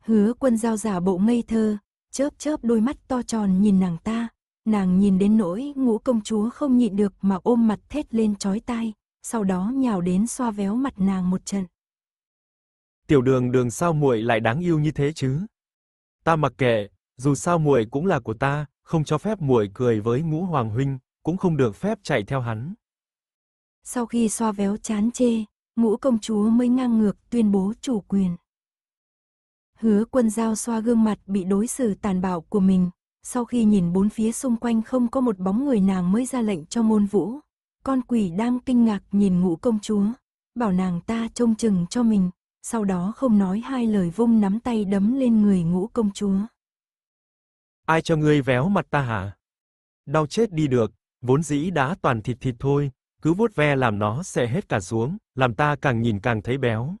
S1: Hứa Quân giao giả bộ ngây thơ, chớp chớp đôi mắt to tròn nhìn nàng ta, nàng nhìn đến nỗi Ngũ công chúa không nhịn được mà ôm mặt thét lên chói tai, sau đó nhào đến xoa véo mặt nàng một trận.
S2: Tiểu Đường Đường sao muội lại đáng yêu như thế chứ? Ta mặc kệ, dù sao muội cũng là của ta, không cho phép muội cười với ngũ hoàng huynh, cũng không được phép chạy theo hắn.
S1: Sau khi xoa véo chán chê, ngũ công chúa mới ngang ngược tuyên bố chủ quyền. Hứa quân giao xoa gương mặt bị đối xử tàn bạo của mình, sau khi nhìn bốn phía xung quanh không có một bóng người nàng mới ra lệnh cho môn vũ. Con quỷ đang kinh ngạc nhìn ngũ công chúa, bảo nàng ta trông chừng cho mình, sau đó không nói hai lời vung nắm tay đấm lên người ngũ công chúa.
S2: Ai cho ngươi véo mặt ta hả? Đau chết đi được, vốn dĩ đã toàn thịt thịt thôi, cứ vuốt ve làm nó sẽ hết cả xuống, làm ta càng nhìn càng thấy béo.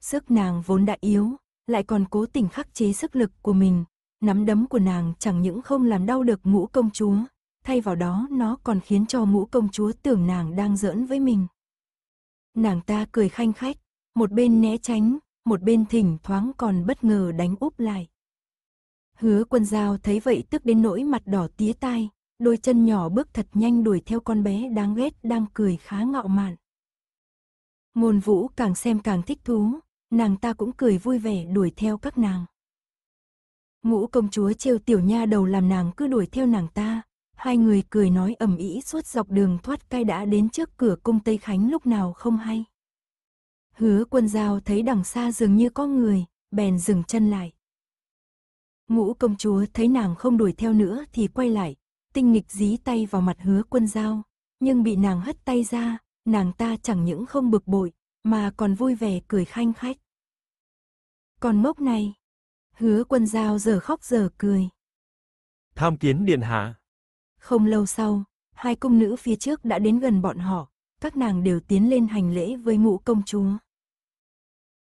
S1: Sức nàng vốn đã yếu, lại còn cố tình khắc chế sức lực của mình, nắm đấm của nàng chẳng những không làm đau được ngũ công chúa, thay vào đó nó còn khiến cho ngũ công chúa tưởng nàng đang giỡn với mình. Nàng ta cười khanh khách, một bên né tránh, một bên thỉnh thoáng còn bất ngờ đánh úp lại. Hứa quân giao thấy vậy tức đến nỗi mặt đỏ tía tai, đôi chân nhỏ bước thật nhanh đuổi theo con bé đáng ghét đang cười khá ngạo mạn. môn vũ càng xem càng thích thú, nàng ta cũng cười vui vẻ đuổi theo các nàng. Ngũ công chúa trêu tiểu nha đầu làm nàng cứ đuổi theo nàng ta, hai người cười nói ầm ĩ suốt dọc đường thoát cai đã đến trước cửa cung Tây Khánh lúc nào không hay. Hứa quân giao thấy đằng xa dường như có người, bèn dừng chân lại. Ngũ công chúa thấy nàng không đuổi theo nữa thì quay lại, tinh nghịch dí tay vào mặt hứa quân giao, nhưng bị nàng hất tay ra, nàng ta chẳng những không bực bội, mà còn vui vẻ cười khanh khách. Còn mốc này, hứa quân giao giờ khóc giờ cười.
S2: Tham kiến điện hạ.
S1: Không lâu sau, hai công nữ phía trước đã đến gần bọn họ, các nàng đều tiến lên hành lễ với ngũ công chúa.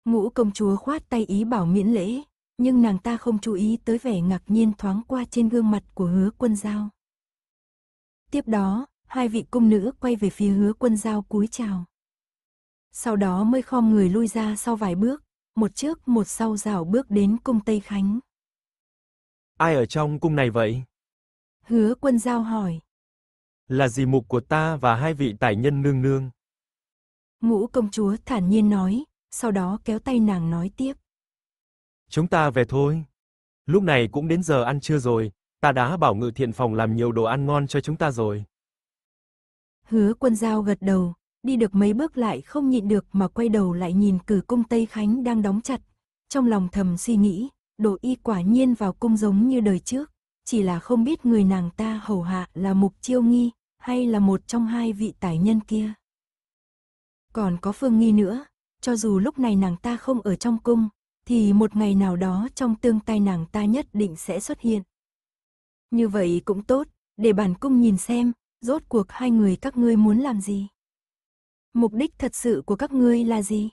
S1: Ngũ công chúa khoát tay ý bảo miễn lễ, nhưng nàng ta không chú ý tới vẻ ngạc nhiên thoáng qua trên gương mặt của hứa quân giao. Tiếp đó, hai vị cung nữ quay về phía hứa quân giao cúi chào. Sau đó mới khom người lui ra sau vài bước, một trước một sau rào bước đến cung Tây Khánh.
S2: Ai ở trong cung này vậy?
S1: Hứa quân giao hỏi.
S2: Là gì mục của ta và hai vị tài nhân nương nương?
S1: Ngũ công chúa thản nhiên nói, sau đó kéo tay nàng nói tiếp.
S2: Chúng ta về thôi. Lúc này cũng đến giờ ăn trưa rồi, ta đã bảo ngự thiện phòng làm nhiều đồ ăn ngon cho chúng ta rồi.
S1: Hứa quân giao gật đầu, đi được mấy bước lại không nhịn được mà quay đầu lại nhìn cử cung Tây Khánh đang đóng chặt. Trong lòng thầm suy nghĩ, đồ y quả nhiên vào cung giống như đời trước, chỉ là không biết người nàng ta hầu hạ là mục chiêu nghi, hay là một trong hai vị tài nhân kia. Còn có phương nghi nữa, cho dù lúc này nàng ta không ở trong cung, thì một ngày nào đó trong tương tai nàng ta nhất định sẽ xuất hiện. Như vậy cũng tốt, để bản cung nhìn xem, rốt cuộc hai người các ngươi muốn làm gì. Mục đích thật sự của các ngươi là gì?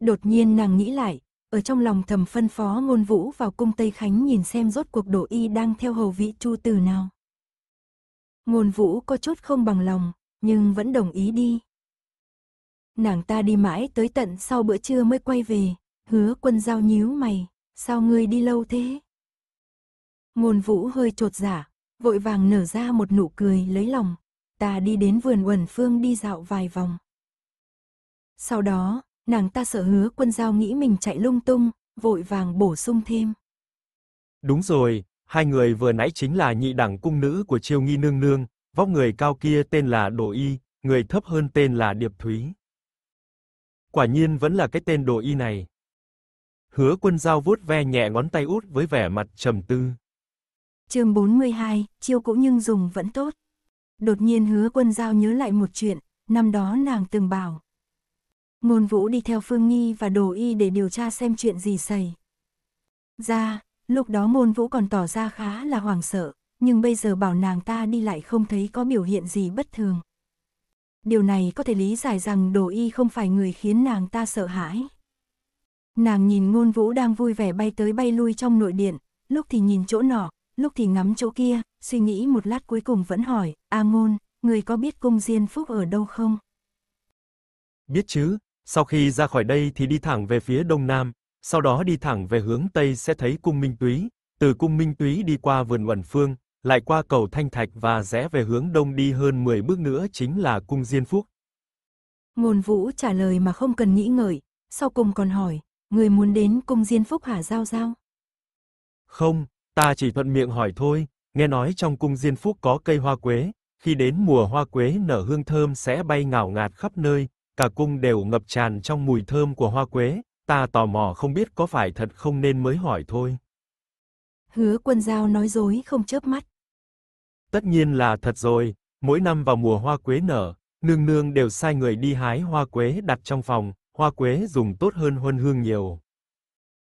S1: Đột nhiên nàng nghĩ lại, ở trong lòng thầm phân phó ngôn vũ vào cung Tây Khánh nhìn xem rốt cuộc đổ y đang theo hầu vị chu từ nào. Ngôn vũ có chút không bằng lòng, nhưng vẫn đồng ý đi. Nàng ta đi mãi tới tận sau bữa trưa mới quay về, Hứa quân giao nhíu mày, sao ngươi đi lâu thế? Ngôn vũ hơi trột giả, dạ, vội vàng nở ra một nụ cười lấy lòng. Ta đi đến vườn uẩn phương đi dạo vài vòng. Sau đó, nàng ta sợ hứa quân giao nghĩ mình chạy lung tung, vội vàng bổ sung thêm.
S2: Đúng rồi, hai người vừa nãy chính là nhị đẳng cung nữ của triều nghi nương nương, vóc người cao kia tên là Đồ Y, người thấp hơn tên là Điệp Thúy. Quả nhiên vẫn là cái tên Đồ Y này. Hứa quân dao vuốt ve nhẹ ngón tay út với vẻ mặt trầm tư.
S1: chương 42, chiêu cũ nhưng dùng vẫn tốt. Đột nhiên hứa quân dao nhớ lại một chuyện, năm đó nàng từng bảo. môn vũ đi theo Phương Nghi và Đồ Y để điều tra xem chuyện gì xảy. Ra, lúc đó môn vũ còn tỏ ra khá là hoảng sợ, nhưng bây giờ bảo nàng ta đi lại không thấy có biểu hiện gì bất thường. Điều này có thể lý giải rằng Đồ Y không phải người khiến nàng ta sợ hãi. Nàng nhìn ngôn vũ đang vui vẻ bay tới bay lui trong nội điện, lúc thì nhìn chỗ nọ, lúc thì ngắm chỗ kia, suy nghĩ một lát cuối cùng vẫn hỏi, A ngôn, người có biết cung diên phúc ở đâu không?
S2: Biết chứ, sau khi ra khỏi đây thì đi thẳng về phía đông nam, sau đó đi thẳng về hướng tây sẽ thấy cung minh túy, từ cung minh túy đi qua vườn uẩn phương, lại qua cầu thanh thạch và rẽ về hướng đông đi hơn 10 bước nữa chính là cung diên phúc.
S1: Ngôn vũ trả lời mà không cần nghĩ ngợi, sau cùng còn hỏi, Người muốn đến cung Diên Phúc hả Giao Giao?
S2: Không, ta chỉ thuận miệng hỏi thôi, nghe nói trong cung Diên Phúc có cây hoa quế, khi đến mùa hoa quế nở hương thơm sẽ bay ngào ngạt khắp nơi, cả cung đều ngập tràn trong mùi thơm của hoa quế, ta tò mò không biết có phải thật không nên mới hỏi thôi.
S1: Hứa quân giao nói dối không chớp mắt.
S2: Tất nhiên là thật rồi, mỗi năm vào mùa hoa quế nở, nương nương đều sai người đi hái hoa quế đặt trong phòng, hoa quế dùng tốt hơn huân hương nhiều.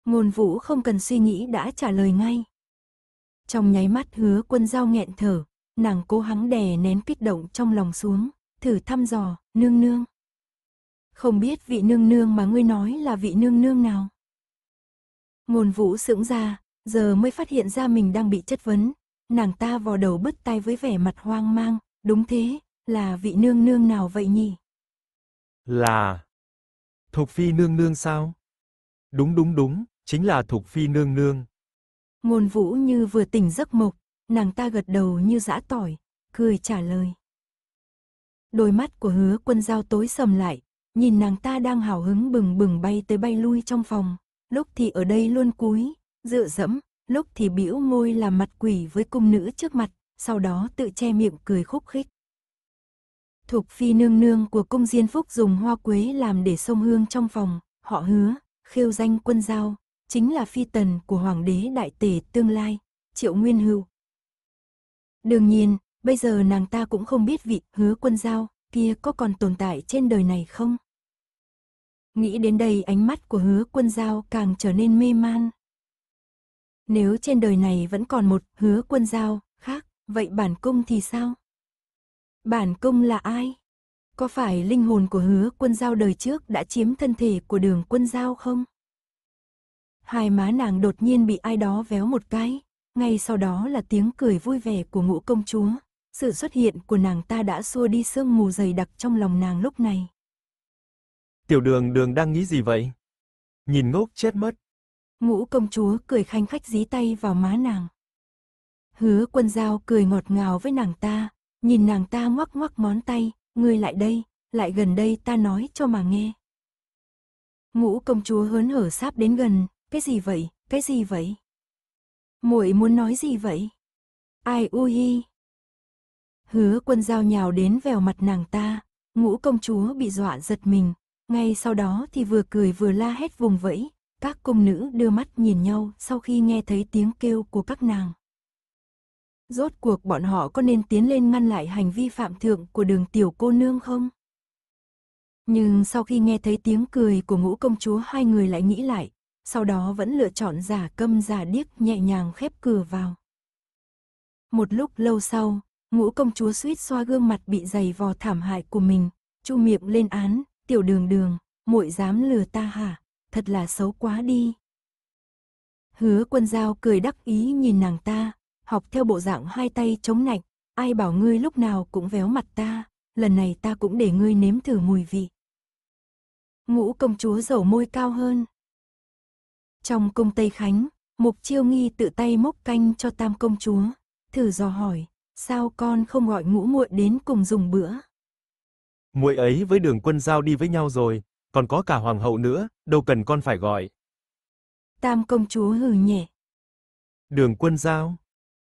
S1: Ngôn vũ không cần suy nghĩ đã trả lời ngay. Trong nháy mắt hứa quân giao nghẹn thở, nàng cố hắng đè nén kích động trong lòng xuống, thử thăm dò, nương nương. Không biết vị nương nương mà ngươi nói là vị nương nương nào? Ngôn vũ sững ra, giờ mới phát hiện ra mình đang bị chất vấn. Nàng ta vò đầu bứt tay với vẻ mặt hoang mang, đúng thế, là vị nương nương nào vậy nhỉ?
S2: Là... Thục Phi nương nương sao? Đúng đúng đúng, chính là Thục Phi nương nương.
S1: Ngôn vũ như vừa tỉnh giấc mộc, nàng ta gật đầu như giã tỏi, cười trả lời. Đôi mắt của hứa quân giao tối sầm lại, nhìn nàng ta đang hào hứng bừng bừng bay tới bay lui trong phòng, lúc thì ở đây luôn cúi, dựa dẫm, lúc thì bĩu môi làm mặt quỷ với cung nữ trước mặt, sau đó tự che miệng cười khúc khích. Thục phi nương nương của cung Diên Phúc dùng hoa quế làm để sông hương trong phòng, họ hứa, khiêu danh quân giao, chính là phi tần của hoàng đế đại tể tương lai, triệu nguyên hưu. Đương nhiên, bây giờ nàng ta cũng không biết vị hứa quân giao kia có còn tồn tại trên đời này không. Nghĩ đến đây ánh mắt của hứa quân giao càng trở nên mê man. Nếu trên đời này vẫn còn một hứa quân giao khác, vậy bản cung thì sao? Bản công là ai? Có phải linh hồn của hứa quân giao đời trước đã chiếm thân thể của đường quân giao không? Hai má nàng đột nhiên bị ai đó véo một cái, ngay sau đó là tiếng cười vui vẻ của ngũ công chúa. Sự xuất hiện của nàng ta đã xua đi sương mù dày đặc trong lòng nàng lúc này.
S2: Tiểu đường đường đang nghĩ gì vậy? Nhìn ngốc chết mất.
S1: Ngũ công chúa cười khanh khách dí tay vào má nàng. Hứa quân giao cười ngọt ngào với nàng ta, Nhìn nàng ta ngoắc ngoắc món tay, ngươi lại đây, lại gần đây ta nói cho mà nghe. Ngũ công chúa hớn hở sáp đến gần, cái gì vậy, cái gì vậy? muội muốn nói gì vậy? Ai u hi? Hứa quân giao nhào đến vèo mặt nàng ta, ngũ công chúa bị dọa giật mình, ngay sau đó thì vừa cười vừa la hét vùng vẫy, các cung nữ đưa mắt nhìn nhau sau khi nghe thấy tiếng kêu của các nàng. Rốt cuộc bọn họ có nên tiến lên ngăn lại hành vi phạm thượng của đường tiểu cô nương không? Nhưng sau khi nghe thấy tiếng cười của ngũ công chúa hai người lại nghĩ lại, sau đó vẫn lựa chọn giả câm giả điếc nhẹ nhàng khép cửa vào. Một lúc lâu sau, ngũ công chúa suýt xoa gương mặt bị dày vò thảm hại của mình, chu miệng lên án, tiểu đường đường, muội dám lừa ta hả, thật là xấu quá đi. Hứa quân giao cười đắc ý nhìn nàng ta, học theo bộ dạng hai tay chống nạnh, ai bảo ngươi lúc nào cũng véo mặt ta, lần này ta cũng để ngươi nếm thử mùi vị. Ngũ công chúa dầu môi cao hơn. Trong cung Tây Khánh, Mục Chiêu Nghi tự tay mốc canh cho tam công chúa, thử dò hỏi, sao con không gọi ngũ muội đến cùng dùng bữa?
S2: Muội ấy với Đường Quân giao đi với nhau rồi, còn có cả hoàng hậu nữa, đâu cần con phải gọi.
S1: Tam công chúa hừ nhẹ.
S2: Đường Quân giao?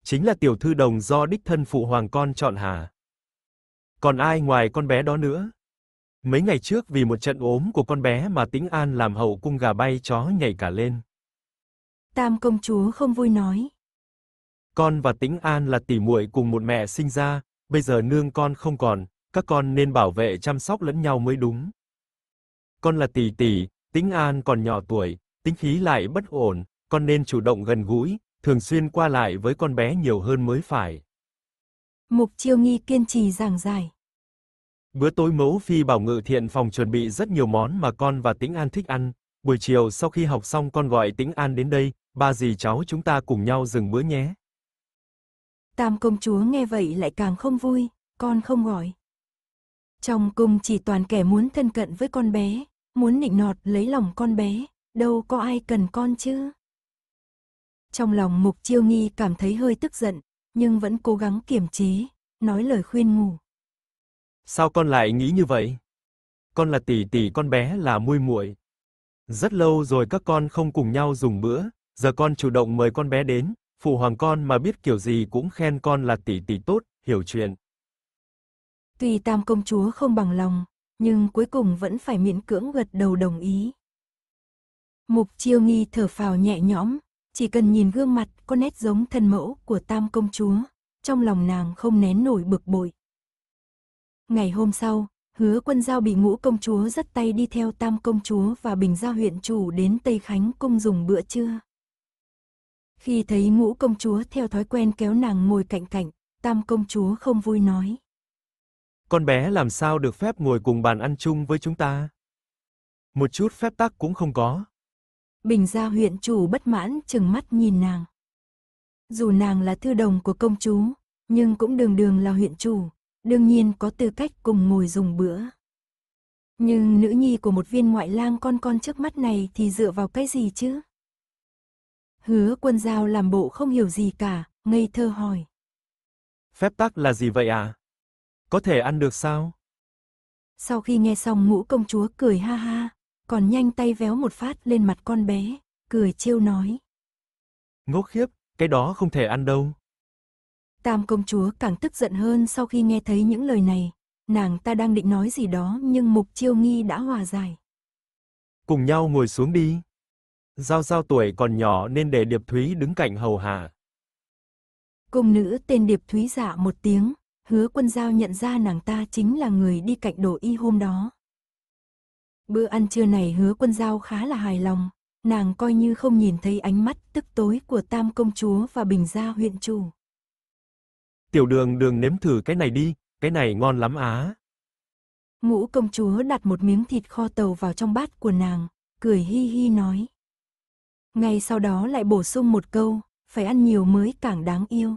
S2: chính là tiểu thư đồng do đích thân phụ hoàng con chọn hà. Còn ai ngoài con bé đó nữa? Mấy ngày trước vì một trận ốm của con bé mà Tĩnh An làm hậu cung gà bay chó nhảy cả lên.
S1: Tam công chúa không vui nói.
S2: Con và Tĩnh An là tỷ muội cùng một mẹ sinh ra, bây giờ nương con không còn, các con nên bảo vệ chăm sóc lẫn nhau mới đúng. Con là tỷ tỷ, Tĩnh An còn nhỏ tuổi, tính khí lại bất ổn, con nên chủ động gần gũi, thường xuyên qua lại với con bé nhiều hơn mới phải.
S1: Mục Chiêu Nghi kiên trì giảng giải.
S2: Bữa tối mẫu phi bảo ngự thiện phòng chuẩn bị rất nhiều món mà con và Tĩnh An thích ăn. Buổi chiều sau khi học xong con gọi Tĩnh An đến đây, ba dì cháu chúng ta cùng nhau dừng bữa nhé.
S1: Tam công chúa nghe vậy lại càng không vui, con không gọi. Trong cung chỉ toàn kẻ muốn thân cận với con bé, muốn nịnh nọt lấy lòng con bé, đâu có ai cần con chứ. Trong lòng Mục Chiêu Nghi cảm thấy hơi tức giận, nhưng vẫn cố gắng kiềm chế, nói lời khuyên ngủ.
S2: Sao con lại nghĩ như vậy? Con là tỷ tỷ con bé là muôi muội. Rất lâu rồi các con không cùng nhau dùng bữa, giờ con chủ động mời con bé đến, phụ hoàng con mà biết kiểu gì cũng khen con là tỷ tỷ tốt, hiểu chuyện.
S1: Tuy Tam công chúa không bằng lòng, nhưng cuối cùng vẫn phải miễn cưỡng gật đầu đồng ý. Mục Chiêu Nghi thở phào nhẹ nhõm, chỉ cần nhìn gương mặt có nét giống thân mẫu của tam công chúa, trong lòng nàng không nén nổi bực bội. Ngày hôm sau, hứa quân giao bị ngũ công chúa dắt tay đi theo tam công chúa và bình giao huyện chủ đến Tây Khánh cung dùng bữa trưa. Khi thấy ngũ công chúa theo thói quen kéo nàng ngồi cạnh cạnh, tam công chúa không vui nói.
S2: Con bé làm sao được phép ngồi cùng bàn ăn chung với chúng ta? Một chút phép tắc cũng không có.
S1: Bình gia huyện chủ bất mãn chừng mắt nhìn nàng. Dù nàng là thư đồng của công chúa, nhưng cũng đường đường là huyện chủ, đương nhiên có tư cách cùng ngồi dùng bữa. Nhưng nữ nhi của một viên ngoại lang con con trước mắt này thì dựa vào cái gì chứ? Hứa quân giao làm bộ không hiểu gì cả, ngây thơ hỏi.
S2: Phép tắc là gì vậy À? Có thể ăn được sao?
S1: Sau khi nghe xong ngũ công chúa cười ha ha, còn nhanh tay véo một phát lên mặt con bé, cười trêu nói.
S2: Ngốc khiếp, cái đó không thể ăn đâu.
S1: Tam công chúa càng tức giận hơn sau khi nghe thấy những lời này, nàng ta đang định nói gì đó nhưng mục chiêu nghi đã hòa giải.
S2: Cùng nhau ngồi xuống đi. Giao giao tuổi còn nhỏ nên để Điệp Thúy đứng cạnh hầu hạ.
S1: Cung nữ tên Điệp Thúy dạ một tiếng, hứa quân giao nhận ra nàng ta chính là người đi cạnh đồ y hôm đó. Bữa ăn trưa này hứa quân giao khá là hài lòng, nàng coi như không nhìn thấy ánh mắt tức tối của tam công chúa và bình gia huyện chủ.
S2: Tiểu đường đường nếm thử cái này đi, cái này ngon lắm á.
S1: Ngũ công chúa đặt một miếng thịt kho tàu vào trong bát của nàng, cười hi hi nói. Ngay sau đó lại bổ sung một câu, phải ăn nhiều mới càng đáng yêu.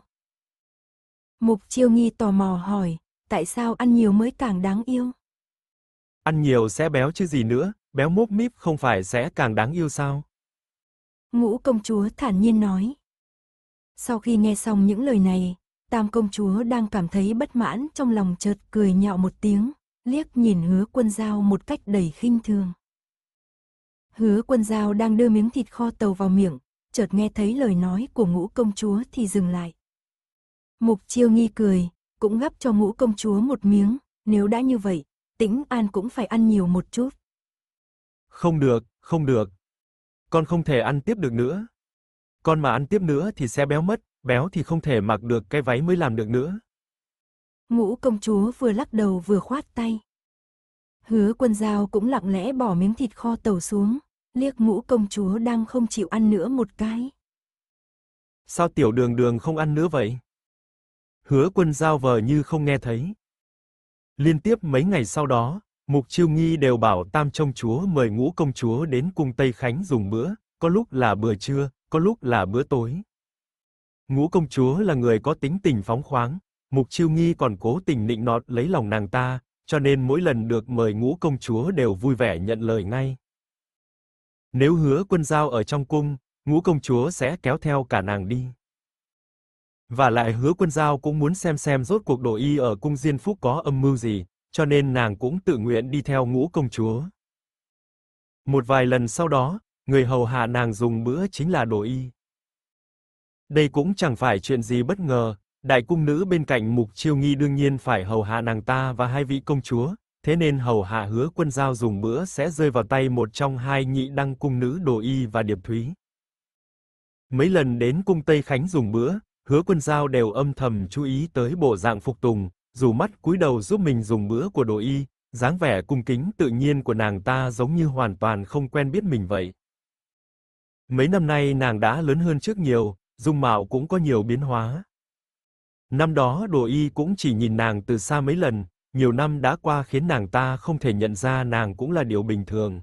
S1: Mục chiêu nghi tò mò hỏi, tại sao ăn nhiều mới càng đáng yêu?
S2: Ăn nhiều sẽ béo chứ gì nữa, béo múp míp không phải sẽ càng đáng yêu sao?
S1: Ngũ công chúa thản nhiên nói. Sau khi nghe xong những lời này, Tam công chúa đang cảm thấy bất mãn trong lòng chợt cười nhạo một tiếng, liếc nhìn hứa quân dao một cách đầy khinh thường. Hứa quân dao đang đưa miếng thịt kho tàu vào miệng, chợt nghe thấy lời nói của ngũ công chúa thì dừng lại. Mục chiêu nghi cười, cũng gắp cho ngũ công chúa một miếng, nếu đã như vậy, Tĩnh An cũng phải ăn nhiều một chút.
S2: Không được, không được. Con không thể ăn tiếp được nữa. Con mà ăn tiếp nữa thì sẽ béo mất, béo thì không thể mặc được cái váy mới làm được nữa.
S1: Ngũ công chúa vừa lắc đầu vừa khoát tay. Hứa quân giao cũng lặng lẽ bỏ miếng thịt kho tàu xuống, liếc ngũ công chúa đang không chịu ăn nữa một cái.
S2: Sao tiểu đường đường không ăn nữa vậy? Hứa quân giao vờ như không nghe thấy. Liên tiếp mấy ngày sau đó, Mục Chiêu Nghi đều bảo Tam Trông Chúa mời ngũ công chúa đến cung Tây Khánh dùng bữa, có lúc là bữa trưa, có lúc là bữa tối. Ngũ công chúa là người có tính tình phóng khoáng, Mục Chiêu Nghi còn cố tình nịnh nọt lấy lòng nàng ta, cho nên mỗi lần được mời ngũ công chúa đều vui vẻ nhận lời ngay. Nếu hứa quân giao ở trong cung, ngũ công chúa sẽ kéo theo cả nàng đi. Và lại hứa quân giao cũng muốn xem xem rốt cuộc đồ y ở cung Diên Phúc có âm mưu gì, cho nên nàng cũng tự nguyện đi theo ngũ công chúa. Một vài lần sau đó, người hầu hạ nàng dùng bữa chính là đồ y. Đây cũng chẳng phải chuyện gì bất ngờ, đại cung nữ bên cạnh Mục Chiêu Nghi đương nhiên phải hầu hạ nàng ta và hai vị công chúa, thế nên hầu hạ hứa quân giao dùng bữa sẽ rơi vào tay một trong hai nhị đăng cung nữ đồ y và điệp thúy. Mấy lần đến cung Tây Khánh dùng bữa, hứa quân giao đều âm thầm chú ý tới bộ dạng phục tùng, dù mắt cúi đầu giúp mình dùng bữa của đồ y, dáng vẻ cung kính tự nhiên của nàng ta giống như hoàn toàn không quen biết mình vậy. Mấy năm nay nàng đã lớn hơn trước nhiều, dung mạo cũng có nhiều biến hóa. Năm đó đồ y cũng chỉ nhìn nàng từ xa mấy lần, nhiều năm đã qua khiến nàng ta không thể nhận ra nàng cũng là điều bình thường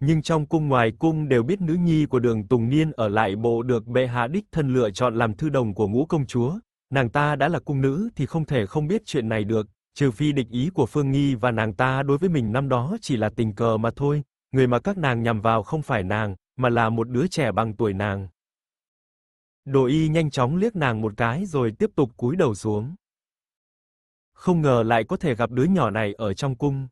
S2: nhưng trong cung ngoài cung đều biết nữ nhi của Đường Tùng Niên ở lại bộ được bệ hạ đích thân lựa chọn làm thư đồng của ngũ công chúa, nàng ta đã là cung nữ thì không thể không biết chuyện này được, trừ phi địch ý của Phương Nghi và nàng ta đối với mình năm đó chỉ là tình cờ mà thôi, người mà các nàng nhằm vào không phải nàng, mà là một đứa trẻ bằng tuổi nàng. Đồ Y nhanh chóng liếc nàng một cái rồi tiếp tục cúi đầu xuống. Không ngờ lại có thể gặp đứa nhỏ này ở trong cung.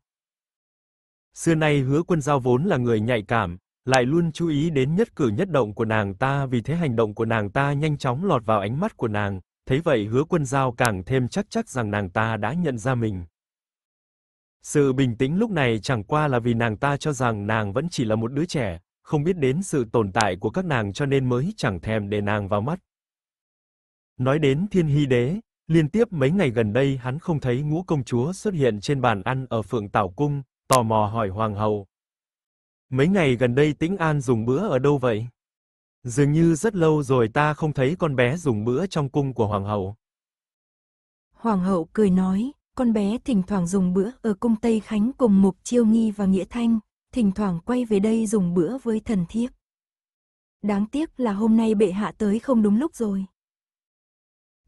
S2: Xưa nay hứa quân giao vốn là người nhạy cảm, lại luôn chú ý đến nhất cử nhất động của nàng ta vì thế hành động của nàng ta nhanh chóng lọt vào ánh mắt của nàng, thấy vậy hứa quân giao càng thêm chắc chắc rằng nàng ta đã nhận ra mình. Sự bình tĩnh lúc này chẳng qua là vì nàng ta cho rằng nàng vẫn chỉ là một đứa trẻ, không biết đến sự tồn tại của các nàng cho nên mới chẳng thèm để nàng vào mắt. Nói đến Thiên Hy Đế, liên tiếp mấy ngày gần đây hắn không thấy ngũ công chúa xuất hiện trên bàn ăn ở Phượng Tảo Cung, tò mò hỏi hoàng hậu. Mấy ngày gần đây Tĩnh An dùng bữa ở đâu vậy? Dường như rất lâu rồi ta không thấy con bé dùng bữa trong cung của hoàng hậu.
S1: Hoàng hậu cười nói, con bé thỉnh thoảng dùng bữa ở cung Tây Khánh cùng Mục Chiêu Nghi và Nghĩa Thanh, thỉnh thoảng quay về đây dùng bữa với thần thiếp. Đáng tiếc là hôm nay bệ hạ tới không đúng lúc rồi.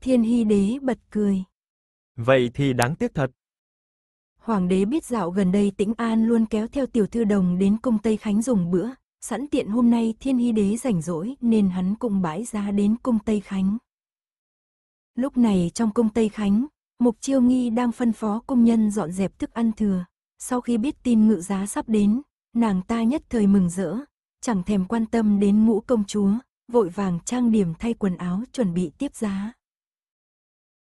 S1: Thiên Hy Đế bật cười.
S2: Vậy thì đáng tiếc thật.
S1: Hoàng đế biết dạo gần đây Tĩnh An luôn kéo theo tiểu thư đồng đến cung Tây Khánh dùng bữa, sẵn tiện hôm nay thiên hy đế rảnh rỗi nên hắn cũng bãi ra đến cung Tây Khánh. Lúc này trong cung Tây Khánh, Mục Chiêu Nghi đang phân phó công nhân dọn dẹp thức ăn thừa. Sau khi biết tin ngự giá sắp đến, nàng ta nhất thời mừng rỡ, chẳng thèm quan tâm đến ngũ công chúa, vội vàng trang điểm thay quần áo chuẩn bị tiếp giá.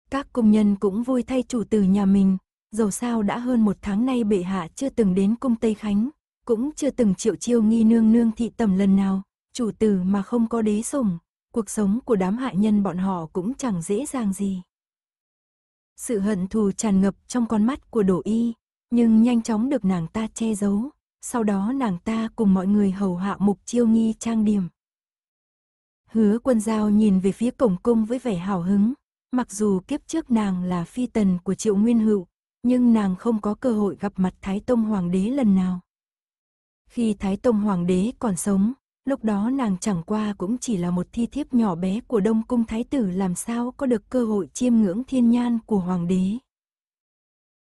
S1: Các công nhân cũng vui thay chủ từ nhà mình, dầu sao đã hơn một tháng nay bệ hạ chưa từng đến cung Tây Khánh, cũng chưa từng triệu chiêu nghi nương nương thị tầm lần nào, chủ tử mà không có đế sủng, cuộc sống của đám hạ nhân bọn họ cũng chẳng dễ dàng gì. Sự hận thù tràn ngập trong con mắt của đổ y, nhưng nhanh chóng được nàng ta che giấu, sau đó nàng ta cùng mọi người hầu hạ mục chiêu nghi trang điểm. Hứa quân giao nhìn về phía cổng cung với vẻ hào hứng, mặc dù kiếp trước nàng là phi tần của triệu nguyên hữu, nhưng nàng không có cơ hội gặp mặt Thái Tông Hoàng đế lần nào. Khi Thái Tông Hoàng đế còn sống, lúc đó nàng chẳng qua cũng chỉ là một thi thiếp nhỏ bé của Đông Cung Thái Tử làm sao có được cơ hội chiêm ngưỡng thiên nhan của Hoàng đế.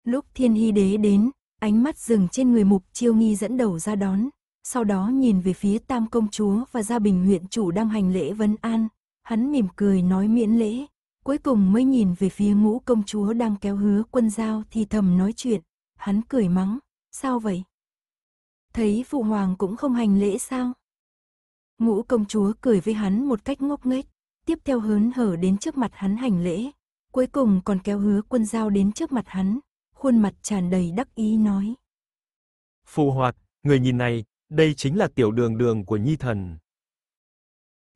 S1: Lúc thiên hy đế đến, ánh mắt dừng trên người mục chiêu nghi dẫn đầu ra đón, sau đó nhìn về phía tam công chúa và gia bình huyện chủ đang hành lễ vấn an, hắn mỉm cười nói miễn lễ, cuối cùng mới nhìn về phía ngũ công chúa đang kéo hứa quân giao thì thầm nói chuyện, hắn cười mắng, sao vậy? Thấy phụ hoàng cũng không hành lễ sao? Ngũ công chúa cười với hắn một cách ngốc nghếch, tiếp theo hớn hở đến trước mặt hắn hành lễ, cuối cùng còn kéo hứa quân giao đến trước mặt hắn, khuôn mặt tràn đầy đắc ý nói.
S2: Phụ hoạt, người nhìn này, đây chính là tiểu đường đường của nhi thần.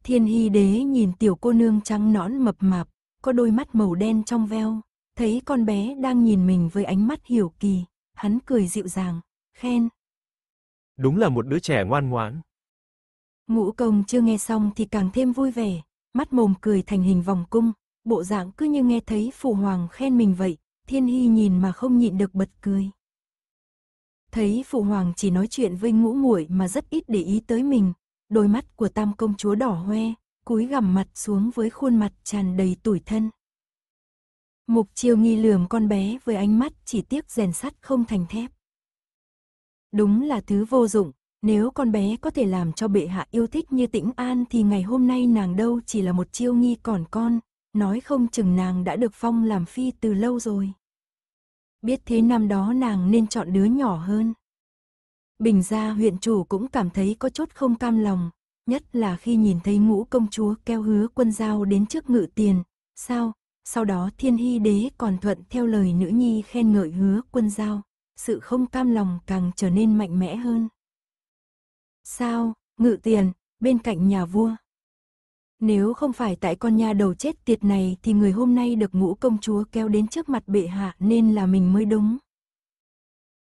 S1: Thiên hy đế nhìn tiểu cô nương trắng nõn mập mạp, có đôi mắt màu đen trong veo, thấy con bé đang nhìn mình với ánh mắt hiểu kỳ, hắn cười dịu dàng, khen.
S2: Đúng là một đứa trẻ ngoan ngoãn.
S1: Ngũ công chưa nghe xong thì càng thêm vui vẻ, mắt mồm cười thành hình vòng cung, bộ dạng cứ như nghe thấy phụ hoàng khen mình vậy, thiên hy nhìn mà không nhịn được bật cười. Thấy phụ hoàng chỉ nói chuyện với ngũ muội mà rất ít để ý tới mình, đôi mắt của tam công chúa đỏ hoe, cúi gằm mặt xuống với khuôn mặt tràn đầy tủi thân. Mục chiêu nghi lườm con bé với ánh mắt chỉ tiếc rèn sắt không thành thép. Đúng là thứ vô dụng, nếu con bé có thể làm cho bệ hạ yêu thích như tĩnh an thì ngày hôm nay nàng đâu chỉ là một chiêu nghi còn con, nói không chừng nàng đã được phong làm phi từ lâu rồi. Biết thế năm đó nàng nên chọn đứa nhỏ hơn. Bình gia huyện chủ cũng cảm thấy có chút không cam lòng, nhất là khi nhìn thấy ngũ công chúa keo hứa quân giao đến trước ngự tiền, sao, sau đó thiên hy đế còn thuận theo lời nữ nhi khen ngợi hứa quân giao, sự không cam lòng càng trở nên mạnh mẽ hơn. Sao, ngự tiền, bên cạnh nhà vua. Nếu không phải tại con nhà đầu chết tiệt này thì người hôm nay được ngũ công chúa kéo đến trước mặt bệ hạ nên là mình mới đúng.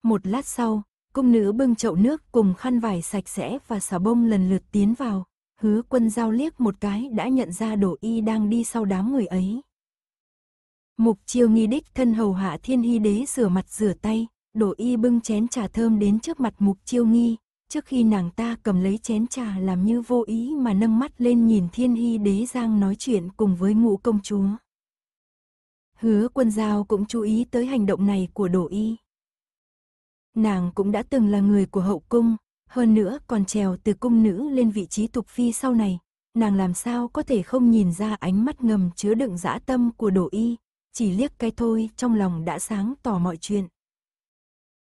S1: Một lát sau, Cung nữ bưng chậu nước cùng khăn vải sạch sẽ và xà bông lần lượt tiến vào. Hứa quân giao liếc một cái đã nhận ra đổ y đang đi sau đám người ấy. Mục chiêu nghi đích thân hầu hạ thiên hy đế rửa mặt rửa tay, đổ y bưng chén trà thơm đến trước mặt mục chiêu nghi, trước khi nàng ta cầm lấy chén trà làm như vô ý mà nâng mắt lên nhìn thiên hy đế giang nói chuyện cùng với ngũ công chúa. Hứa quân giao cũng chú ý tới hành động này của đổ y nàng cũng đã từng là người của hậu cung, hơn nữa còn trèo từ cung nữ lên vị trí tục phi sau này, nàng làm sao có thể không nhìn ra ánh mắt ngầm chứa đựng dã tâm của đổ y, chỉ liếc cái thôi trong lòng đã sáng tỏ mọi chuyện.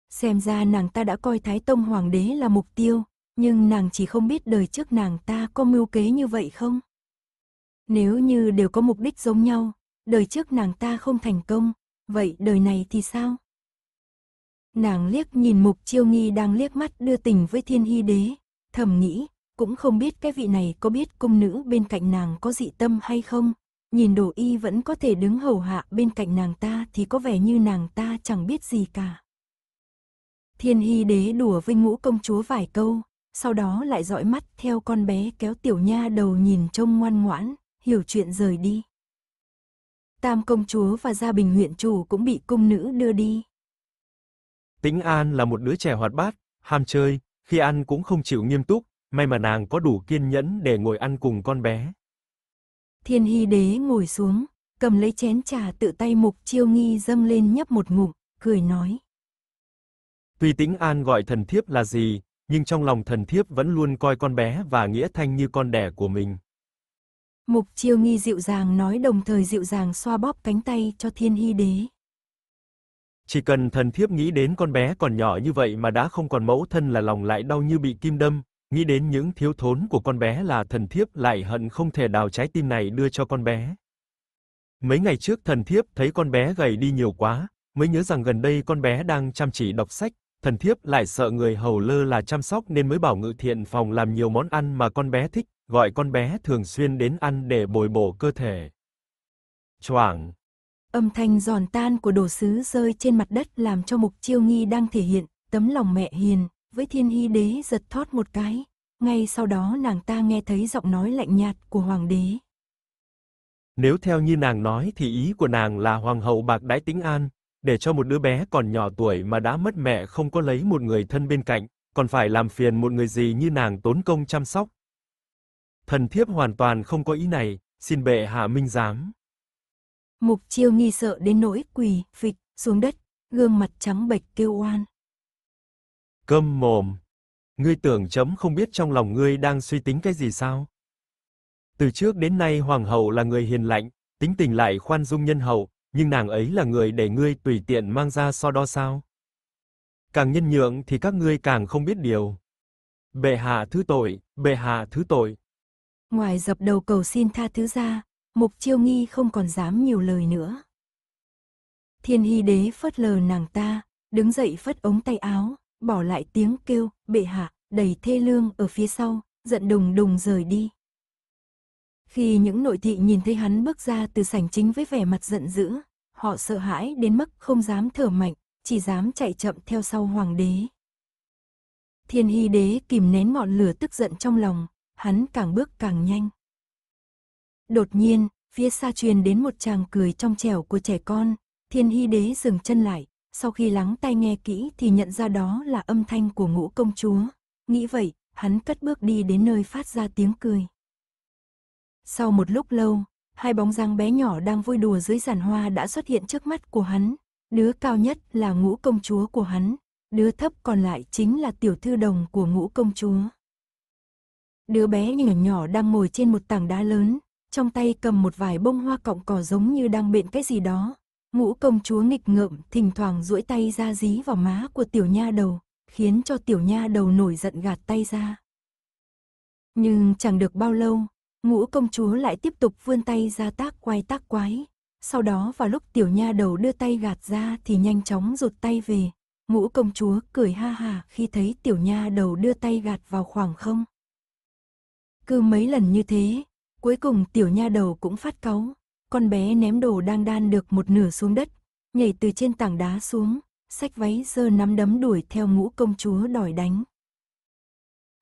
S1: Xem ra nàng ta đã coi Thái Tông Hoàng đế là mục tiêu, nhưng nàng chỉ không biết đời trước nàng ta có mưu kế như vậy không. Nếu như đều có mục đích giống nhau, đời trước nàng ta không thành công, vậy đời này thì sao? Nàng liếc nhìn mục chiêu nghi đang liếc mắt đưa tình với thiên hy đế, thầm nghĩ, cũng không biết cái vị này có biết cung nữ bên cạnh nàng có dị tâm hay không. Nhìn đồ y vẫn có thể đứng hầu hạ bên cạnh nàng ta thì có vẻ như nàng ta chẳng biết gì cả. Thiên hy đế đùa với ngũ công chúa vài câu, sau đó lại dõi mắt theo con bé kéo tiểu nha đầu nhìn trông ngoan ngoãn, hiểu chuyện rời đi. Tam công chúa và gia bình huyện chủ cũng bị cung nữ đưa đi.
S2: Tĩnh An là một đứa trẻ hoạt bát, ham chơi, khi ăn cũng không chịu nghiêm túc, may mà nàng có đủ kiên nhẫn để ngồi ăn cùng con bé.
S1: Thiên Hy Đế ngồi xuống, cầm lấy chén trà tự tay Mục Chiêu Nghi dâng lên nhấp một ngụm, cười nói.
S2: Tuy Tĩnh An gọi thần thiếp là gì, nhưng trong lòng thần thiếp vẫn luôn coi con bé và Nghĩa Thanh như con đẻ của mình.
S1: Mục Chiêu Nghi dịu dàng nói đồng thời dịu dàng xoa bóp cánh tay cho Thiên Hy Đế.
S2: Chỉ cần thần thiếp nghĩ đến con bé còn nhỏ như vậy mà đã không còn mẫu thân là lòng lại đau như bị kim đâm, nghĩ đến những thiếu thốn của con bé là thần thiếp lại hận không thể đào trái tim này đưa cho con bé. Mấy ngày trước thần thiếp thấy con bé gầy đi nhiều quá, mới nhớ rằng gần đây con bé đang chăm chỉ đọc sách, thần thiếp lại sợ người hầu lơ là chăm sóc nên mới bảo ngự thiện phòng làm nhiều món ăn mà con bé thích, gọi con bé thường xuyên đến ăn để bồi bổ cơ thể. Choảng
S1: Âm thanh giòn tan của đồ sứ rơi trên mặt đất làm cho mục chiêu nghi đang thể hiện tấm lòng mẹ hiền với thiên hy đế giật thót một cái. Ngay sau đó nàng ta nghe thấy giọng nói lạnh nhạt của hoàng đế.
S2: Nếu theo như nàng nói thì ý của nàng là hoàng hậu bạc đãi tính an, để cho một đứa bé còn nhỏ tuổi mà đã mất mẹ không có lấy một người thân bên cạnh, còn phải làm phiền một người gì như nàng tốn công chăm sóc. Thần thiếp hoàn toàn không có ý này, xin bệ hạ minh giám.
S1: Mục chiêu nghi sợ đến nỗi quỳ, phịch, xuống đất, gương mặt trắng bệch kêu oan.
S2: Câm mồm! Ngươi tưởng chấm không biết trong lòng ngươi đang suy tính cái gì sao? Từ trước đến nay hoàng hậu là người hiền lạnh, tính tình lại khoan dung nhân hậu, nhưng nàng ấy là người để ngươi tùy tiện mang ra so đo sao? Càng nhân nhượng thì các ngươi càng không biết điều. Bệ hạ thứ tội, bệ hạ thứ tội.
S1: Ngoài dập đầu cầu xin tha thứ ra, Mục chiêu nghi không còn dám nhiều lời nữa. Thiên hy đế phớt lờ nàng ta, đứng dậy phất ống tay áo, bỏ lại tiếng kêu, bệ hạ, đầy thê lương ở phía sau, giận đùng đùng rời đi. Khi những nội thị nhìn thấy hắn bước ra từ sảnh chính với vẻ mặt giận dữ, họ sợ hãi đến mức không dám thở mạnh, chỉ dám chạy chậm theo sau hoàng đế. Thiên hy đế kìm nén ngọn lửa tức giận trong lòng, hắn càng bước càng nhanh. Đột nhiên, phía xa truyền đến một chàng cười trong trẻo của trẻ con, thiên hy đế dừng chân lại, sau khi lắng tai nghe kỹ thì nhận ra đó là âm thanh của ngũ công chúa. Nghĩ vậy, hắn cất bước đi đến nơi phát ra tiếng cười. Sau một lúc lâu, hai bóng dáng bé nhỏ đang vui đùa dưới giàn hoa đã xuất hiện trước mắt của hắn. Đứa cao nhất là ngũ công chúa của hắn, đứa thấp còn lại chính là tiểu thư đồng của ngũ công chúa. Đứa bé nhỏ nhỏ đang ngồi trên một tảng đá lớn, trong tay cầm một vài bông hoa cọng cỏ giống như đang bệnh cái gì đó. Ngũ công chúa nghịch ngợm, thỉnh thoảng duỗi tay ra dí vào má của tiểu nha đầu, khiến cho tiểu nha đầu nổi giận gạt tay ra. Nhưng chẳng được bao lâu, ngũ công chúa lại tiếp tục vươn tay ra tác quay tác quái. Sau đó vào lúc tiểu nha đầu đưa tay gạt ra thì nhanh chóng rụt tay về. Ngũ công chúa cười ha hà khi thấy tiểu nha đầu đưa tay gạt vào khoảng không. Cứ mấy lần như thế, Cuối cùng tiểu nha đầu cũng phát cáu, con bé ném đồ đang đan được một nửa xuống đất, nhảy từ trên tảng đá xuống, sách váy giơ nắm đấm đuổi theo ngũ công chúa đòi đánh.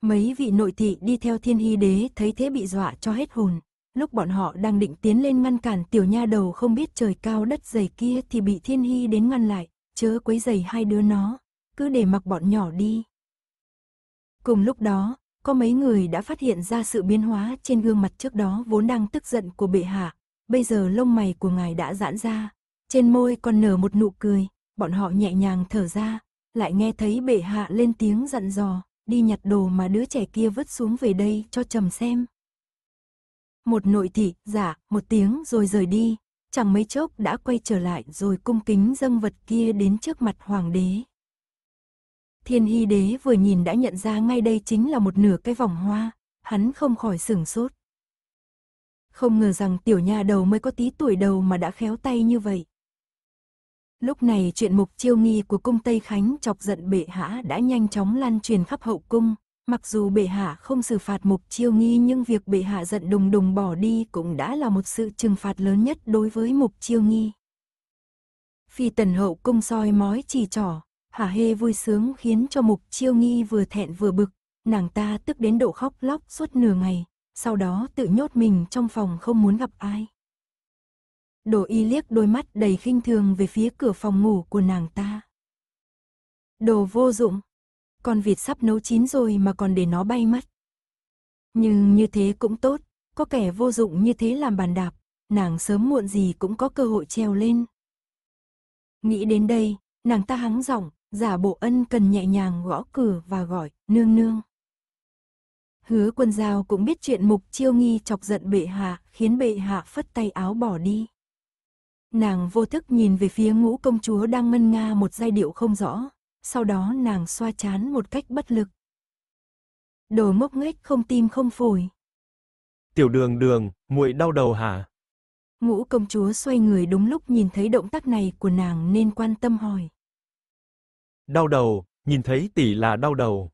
S1: Mấy vị nội thị đi theo thiên hy đế thấy thế bị dọa cho hết hồn. Lúc bọn họ đang định tiến lên ngăn cản tiểu nha đầu không biết trời cao đất dày kia thì bị thiên hy đến ngăn lại, chớ quấy giày hai đứa nó, cứ để mặc bọn nhỏ đi. Cùng lúc đó, có mấy người đã phát hiện ra sự biến hóa trên gương mặt trước đó vốn đang tức giận của bệ hạ, bây giờ lông mày của ngài đã giãn ra, trên môi còn nở một nụ cười, bọn họ nhẹ nhàng thở ra, lại nghe thấy bệ hạ lên tiếng giận dò, đi nhặt đồ mà đứa trẻ kia vứt xuống về đây cho trầm xem. Một nội thị, giả, dạ, một tiếng rồi rời đi, chẳng mấy chốc đã quay trở lại rồi cung kính dâng vật kia đến trước mặt hoàng đế. Thiên Hy Đế vừa nhìn đã nhận ra ngay đây chính là một nửa cái vòng hoa, hắn không khỏi sửng sốt. Không ngờ rằng tiểu nha đầu mới có tí tuổi đầu mà đã khéo tay như vậy. Lúc này chuyện mục chiêu nghi của cung Tây Khánh chọc giận bệ hạ đã nhanh chóng lan truyền khắp hậu cung, mặc dù bệ hạ không xử phạt mục chiêu nghi nhưng việc bệ hạ giận đùng đùng bỏ đi cũng đã là một sự trừng phạt lớn nhất đối với mục chiêu nghi. Phi tần hậu cung soi mói chỉ trỏ, Hà hê vui sướng khiến cho mục chiêu nghi vừa thẹn vừa bực, nàng ta tức đến độ khóc lóc suốt nửa ngày, sau đó tự nhốt mình trong phòng không muốn gặp ai. Đồ y liếc đôi mắt đầy khinh thường về phía cửa phòng ngủ của nàng ta. Đồ vô dụng, con vịt sắp nấu chín rồi mà còn để nó bay mất. Nhưng như thế cũng tốt, có kẻ vô dụng như thế làm bàn đạp, nàng sớm muộn gì cũng có cơ hội treo lên. Nghĩ đến đây, nàng ta hắng giọng, Giả bộ ân cần nhẹ nhàng gõ cửa và gọi, nương nương. Hứa quân giao cũng biết chuyện mục chiêu nghi chọc giận bệ hạ, khiến bệ hạ phất tay áo bỏ đi. Nàng vô thức nhìn về phía ngũ công chúa đang ngân nga một giai điệu không rõ, sau đó nàng xoa chán một cách bất lực. Đồ mốc nghếch không tim không phổi.
S2: Tiểu đường đường, muội đau đầu hả?
S1: Ngũ công chúa xoay người đúng lúc nhìn thấy động tác này của nàng nên quan tâm hỏi.
S2: Đau đầu, nhìn thấy tỷ là đau đầu.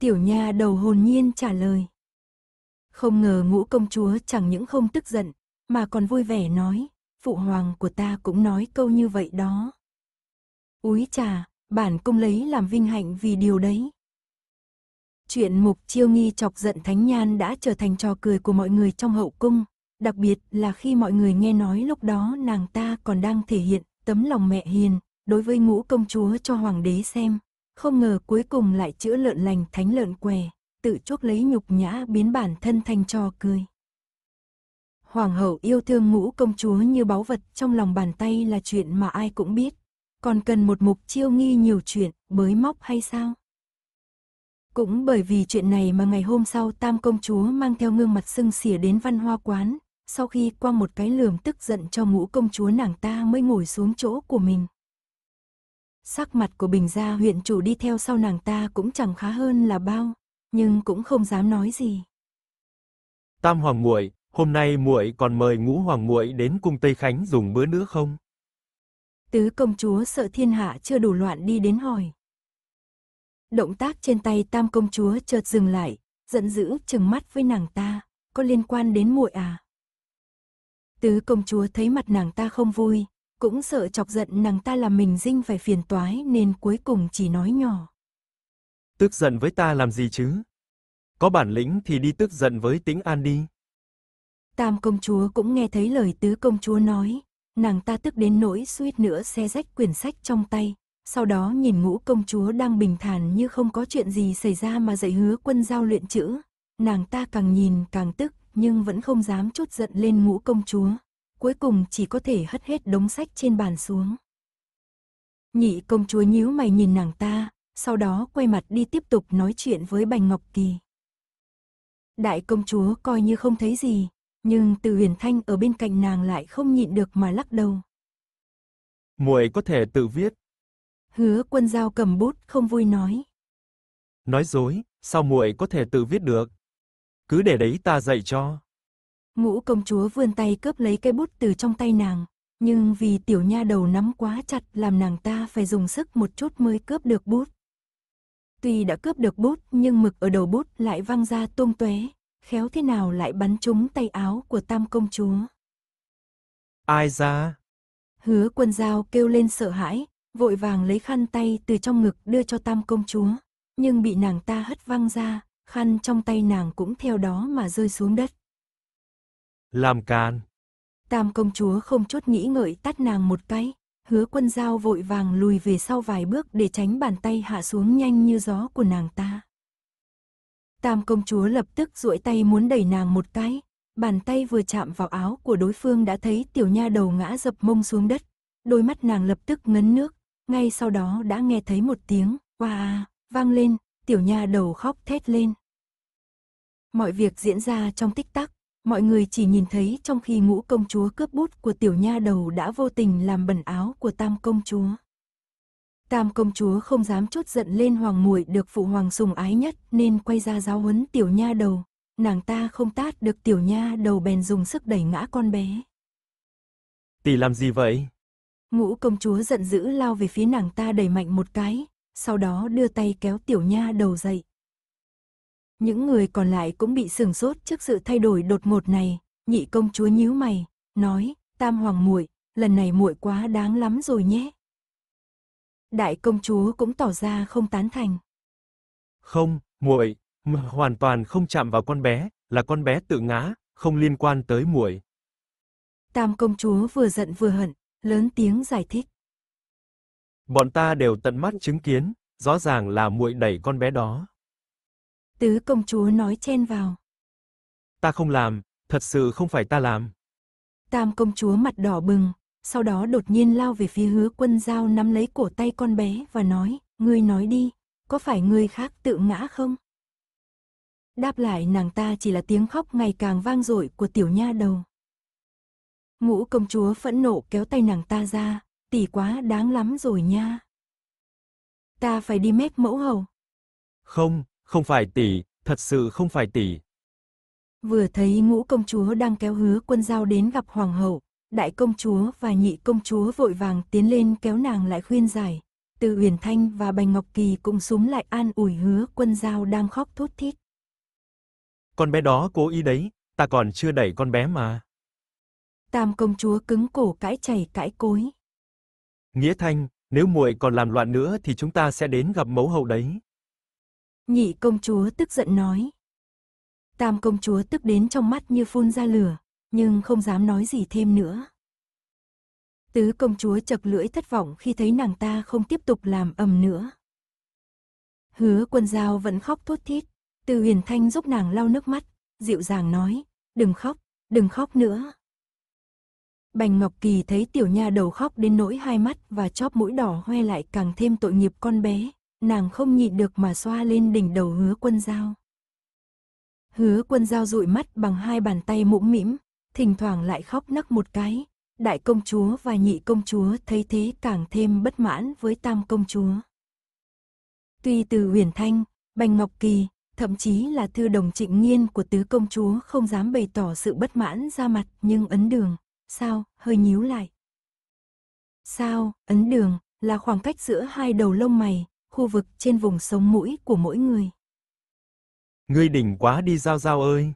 S1: Tiểu nha đầu hồn nhiên trả lời. Không ngờ ngũ công chúa chẳng những không tức giận, mà còn vui vẻ nói, phụ hoàng của ta cũng nói câu như vậy đó. Úi trà, bản cung lấy làm vinh hạnh vì điều đấy. Chuyện mục chiêu nghi chọc giận thánh nhan đã trở thành trò cười của mọi người trong hậu cung, đặc biệt là khi mọi người nghe nói lúc đó nàng ta còn đang thể hiện tấm lòng mẹ hiền, đối với ngũ công chúa cho hoàng đế xem. Không ngờ cuối cùng lại chữa lợn lành thánh lợn què, tự chuốc lấy nhục nhã biến bản thân thành trò cười. Hoàng hậu yêu thương ngũ công chúa như báu vật trong lòng bàn tay là chuyện mà ai cũng biết. Còn cần một mục chiêu nghi nhiều chuyện, bới móc hay sao? Cũng bởi vì chuyện này mà ngày hôm sau tam công chúa mang theo gương mặt sưng xỉa đến văn hoa quán, sau khi qua một cái lườm tức giận cho ngũ công chúa nàng ta mới ngồi xuống chỗ của mình, Sắc mặt của Bình Gia huyện chủ đi theo sau nàng ta cũng chẳng khá hơn là bao, nhưng cũng không dám nói gì.
S2: Tam hoàng muội, hôm nay muội còn mời Ngũ hoàng muội đến cung Tây Khánh dùng bữa nữa không?
S1: Tứ công chúa sợ thiên hạ chưa đủ loạn đi đến hỏi. Động tác trên tay Tam công chúa chợt dừng lại, giận dữ chừng mắt với nàng ta, có liên quan đến muội à? Tứ công chúa thấy mặt nàng ta không vui, cũng sợ chọc giận nàng ta làm mình dinh phải phiền toái nên cuối cùng chỉ nói nhỏ.
S2: Tức giận với ta làm gì chứ? Có bản lĩnh thì đi tức giận với Tĩnh An đi.
S1: Tam công chúa cũng nghe thấy lời tứ công chúa nói, nàng ta tức đến nỗi suýt nữa xe rách quyển sách trong tay, sau đó nhìn ngũ công chúa đang bình thản như không có chuyện gì xảy ra mà dạy hứa quân giao luyện chữ. Nàng ta càng nhìn càng tức nhưng vẫn không dám chút giận lên ngũ công chúa, cuối cùng chỉ có thể hất hết đống sách trên bàn xuống. Nhị công chúa nhíu mày nhìn nàng ta, sau đó quay mặt đi tiếp tục nói chuyện với Bành Ngọc Kỳ. Đại công chúa coi như không thấy gì, nhưng Từ Huyền Thanh ở bên cạnh nàng lại không nhịn được mà lắc đầu.
S2: Muội có thể tự viết.
S1: Hứa Quân Dao cầm bút không vui nói.
S2: Nói dối, sao muội có thể tự viết được? Cứ để đấy ta dạy cho.
S1: Ngũ công chúa vươn tay cướp lấy cây bút từ trong tay nàng, nhưng vì tiểu nha đầu nắm quá chặt làm nàng ta phải dùng sức một chút mới cướp được bút. Tuy đã cướp được bút nhưng mực ở đầu bút lại văng ra tung tóe, khéo thế nào lại bắn trúng tay áo của tam công chúa.
S2: Ai ra?
S1: Hứa quân dao kêu lên sợ hãi, vội vàng lấy khăn tay từ trong ngực đưa cho tam công chúa, nhưng bị nàng ta hất văng ra, khăn trong tay nàng cũng theo đó mà rơi xuống đất.
S2: Làm càn.
S1: Tam công chúa không chút nghĩ ngợi tắt nàng một cái. Hứa quân giao vội vàng lùi về sau vài bước để tránh bàn tay hạ xuống nhanh như gió của nàng ta. Tam công chúa lập tức duỗi tay muốn đẩy nàng một cái, bàn tay vừa chạm vào áo của đối phương đã thấy tiểu nha đầu ngã dập mông xuống đất, đôi mắt nàng lập tức ngấn nước, ngay sau đó đã nghe thấy một tiếng oa vang lên, tiểu nha đầu khóc thét lên. Mọi việc diễn ra trong tích tắc, mọi người chỉ nhìn thấy trong khi ngũ công chúa cướp bút của tiểu nha đầu đã vô tình làm bẩn áo của tam công chúa. Tam công chúa không dám chốt giận lên hoàng muội được phụ hoàng sùng ái nhất nên quay ra giáo huấn tiểu nha đầu. Nàng ta không tát được tiểu nha đầu bèn dùng sức đẩy ngã con bé.
S2: Tỷ làm gì vậy?
S1: Ngũ công chúa giận dữ lao về phía nàng ta đẩy mạnh một cái, sau đó đưa tay kéo tiểu nha đầu dậy. Những người còn lại cũng bị sừng sốt trước sự thay đổi đột ngột này, nhị công chúa nhíu mày, nói, tam hoàng muội lần này muội quá đáng lắm rồi nhé. Đại công chúa cũng tỏ ra không tán thành.
S2: Không, muội hoàn toàn không chạm vào con bé, là con bé tự ngã, không liên quan tới muội.
S1: Tam công chúa vừa giận vừa hận, lớn tiếng giải thích.
S2: Bọn ta đều tận mắt chứng kiến, rõ ràng là muội đẩy con bé đó.
S1: Tứ công chúa nói chen vào.
S2: Ta không làm, thật sự không phải ta làm.
S1: Tam công chúa mặt đỏ bừng, sau đó đột nhiên lao về phía hứa quân dao nắm lấy cổ tay con bé và nói, ngươi nói đi, có phải ngươi khác tự ngã không? Đáp lại nàng ta chỉ là tiếng khóc ngày càng vang dội của tiểu nha đầu. Ngũ công chúa phẫn nộ kéo tay nàng ta ra, tỷ quá đáng lắm rồi nha. Ta phải đi mép mẫu hầu.
S2: Không, không phải tỷ, thật sự không phải tỷ.
S1: Vừa thấy ngũ công chúa đang kéo hứa quân giao đến gặp hoàng hậu, đại công chúa và nhị công chúa vội vàng tiến lên kéo nàng lại khuyên giải. Từ Huyền Thanh và Bành Ngọc Kỳ cũng súng lại an ủi hứa quân giao đang khóc thút thít.
S2: Con bé đó cố ý đấy, ta còn chưa đẩy con bé mà.
S1: Tam công chúa cứng cổ cãi chảy cãi cối.
S2: Nghĩa Thanh, nếu muội còn làm loạn nữa thì chúng ta sẽ đến gặp mẫu hậu đấy.
S1: Nhị công chúa tức giận nói. Tam công chúa tức đến trong mắt như phun ra lửa, nhưng không dám nói gì thêm nữa. Tứ công chúa chật lưỡi thất vọng khi thấy nàng ta không tiếp tục làm ầm nữa. Hứa quân giao vẫn khóc thốt thít, từ huyền thanh giúp nàng lau nước mắt, dịu dàng nói, đừng khóc, đừng khóc nữa. Bành Ngọc Kỳ thấy tiểu nha đầu khóc đến nỗi hai mắt và chóp mũi đỏ hoe lại càng thêm tội nghiệp con bé, nàng không nhịn được mà xoa lên đỉnh đầu hứa quân dao. Hứa quân dao dụi mắt bằng hai bàn tay mũm mĩm, thỉnh thoảng lại khóc nấc một cái. Đại công chúa và nhị công chúa thấy thế càng thêm bất mãn với tam công chúa. Tuy từ huyền thanh, bành ngọc kỳ, thậm chí là thư đồng trịnh nghiên của tứ công chúa không dám bày tỏ sự bất mãn ra mặt nhưng ấn đường, sao, hơi nhíu lại. Sao, ấn đường, là khoảng cách giữa hai đầu lông mày, khu vực trên vùng sống mũi của mỗi người.
S2: Ngươi đỉnh quá đi Giao Giao ơi!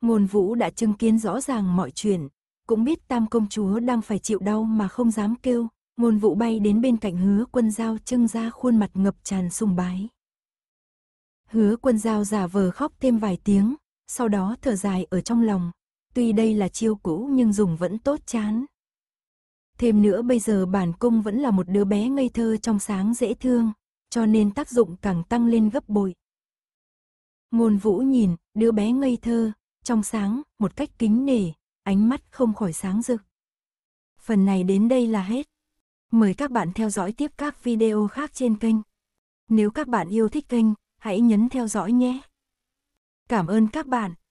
S1: Ngôn vũ đã chứng kiến rõ ràng mọi chuyện, cũng biết tam công chúa đang phải chịu đau mà không dám kêu, ngôn vũ bay đến bên cạnh hứa quân Giao trưng ra khuôn mặt ngập tràn sùng bái. Hứa quân Giao giả vờ khóc thêm vài tiếng, sau đó thở dài ở trong lòng, tuy đây là chiêu cũ nhưng dùng vẫn tốt chán. Thêm nữa bây giờ bản cung vẫn là một đứa bé ngây thơ trong sáng dễ thương, cho nên tác dụng càng tăng lên gấp bội. Ngôn vũ nhìn, đứa bé ngây thơ, trong sáng, một cách kính nể, ánh mắt không khỏi sáng rực. Phần này đến đây là hết. Mời các bạn theo dõi tiếp các video khác trên kênh. Nếu các bạn yêu thích kênh, hãy nhấn theo dõi nhé. Cảm ơn các bạn.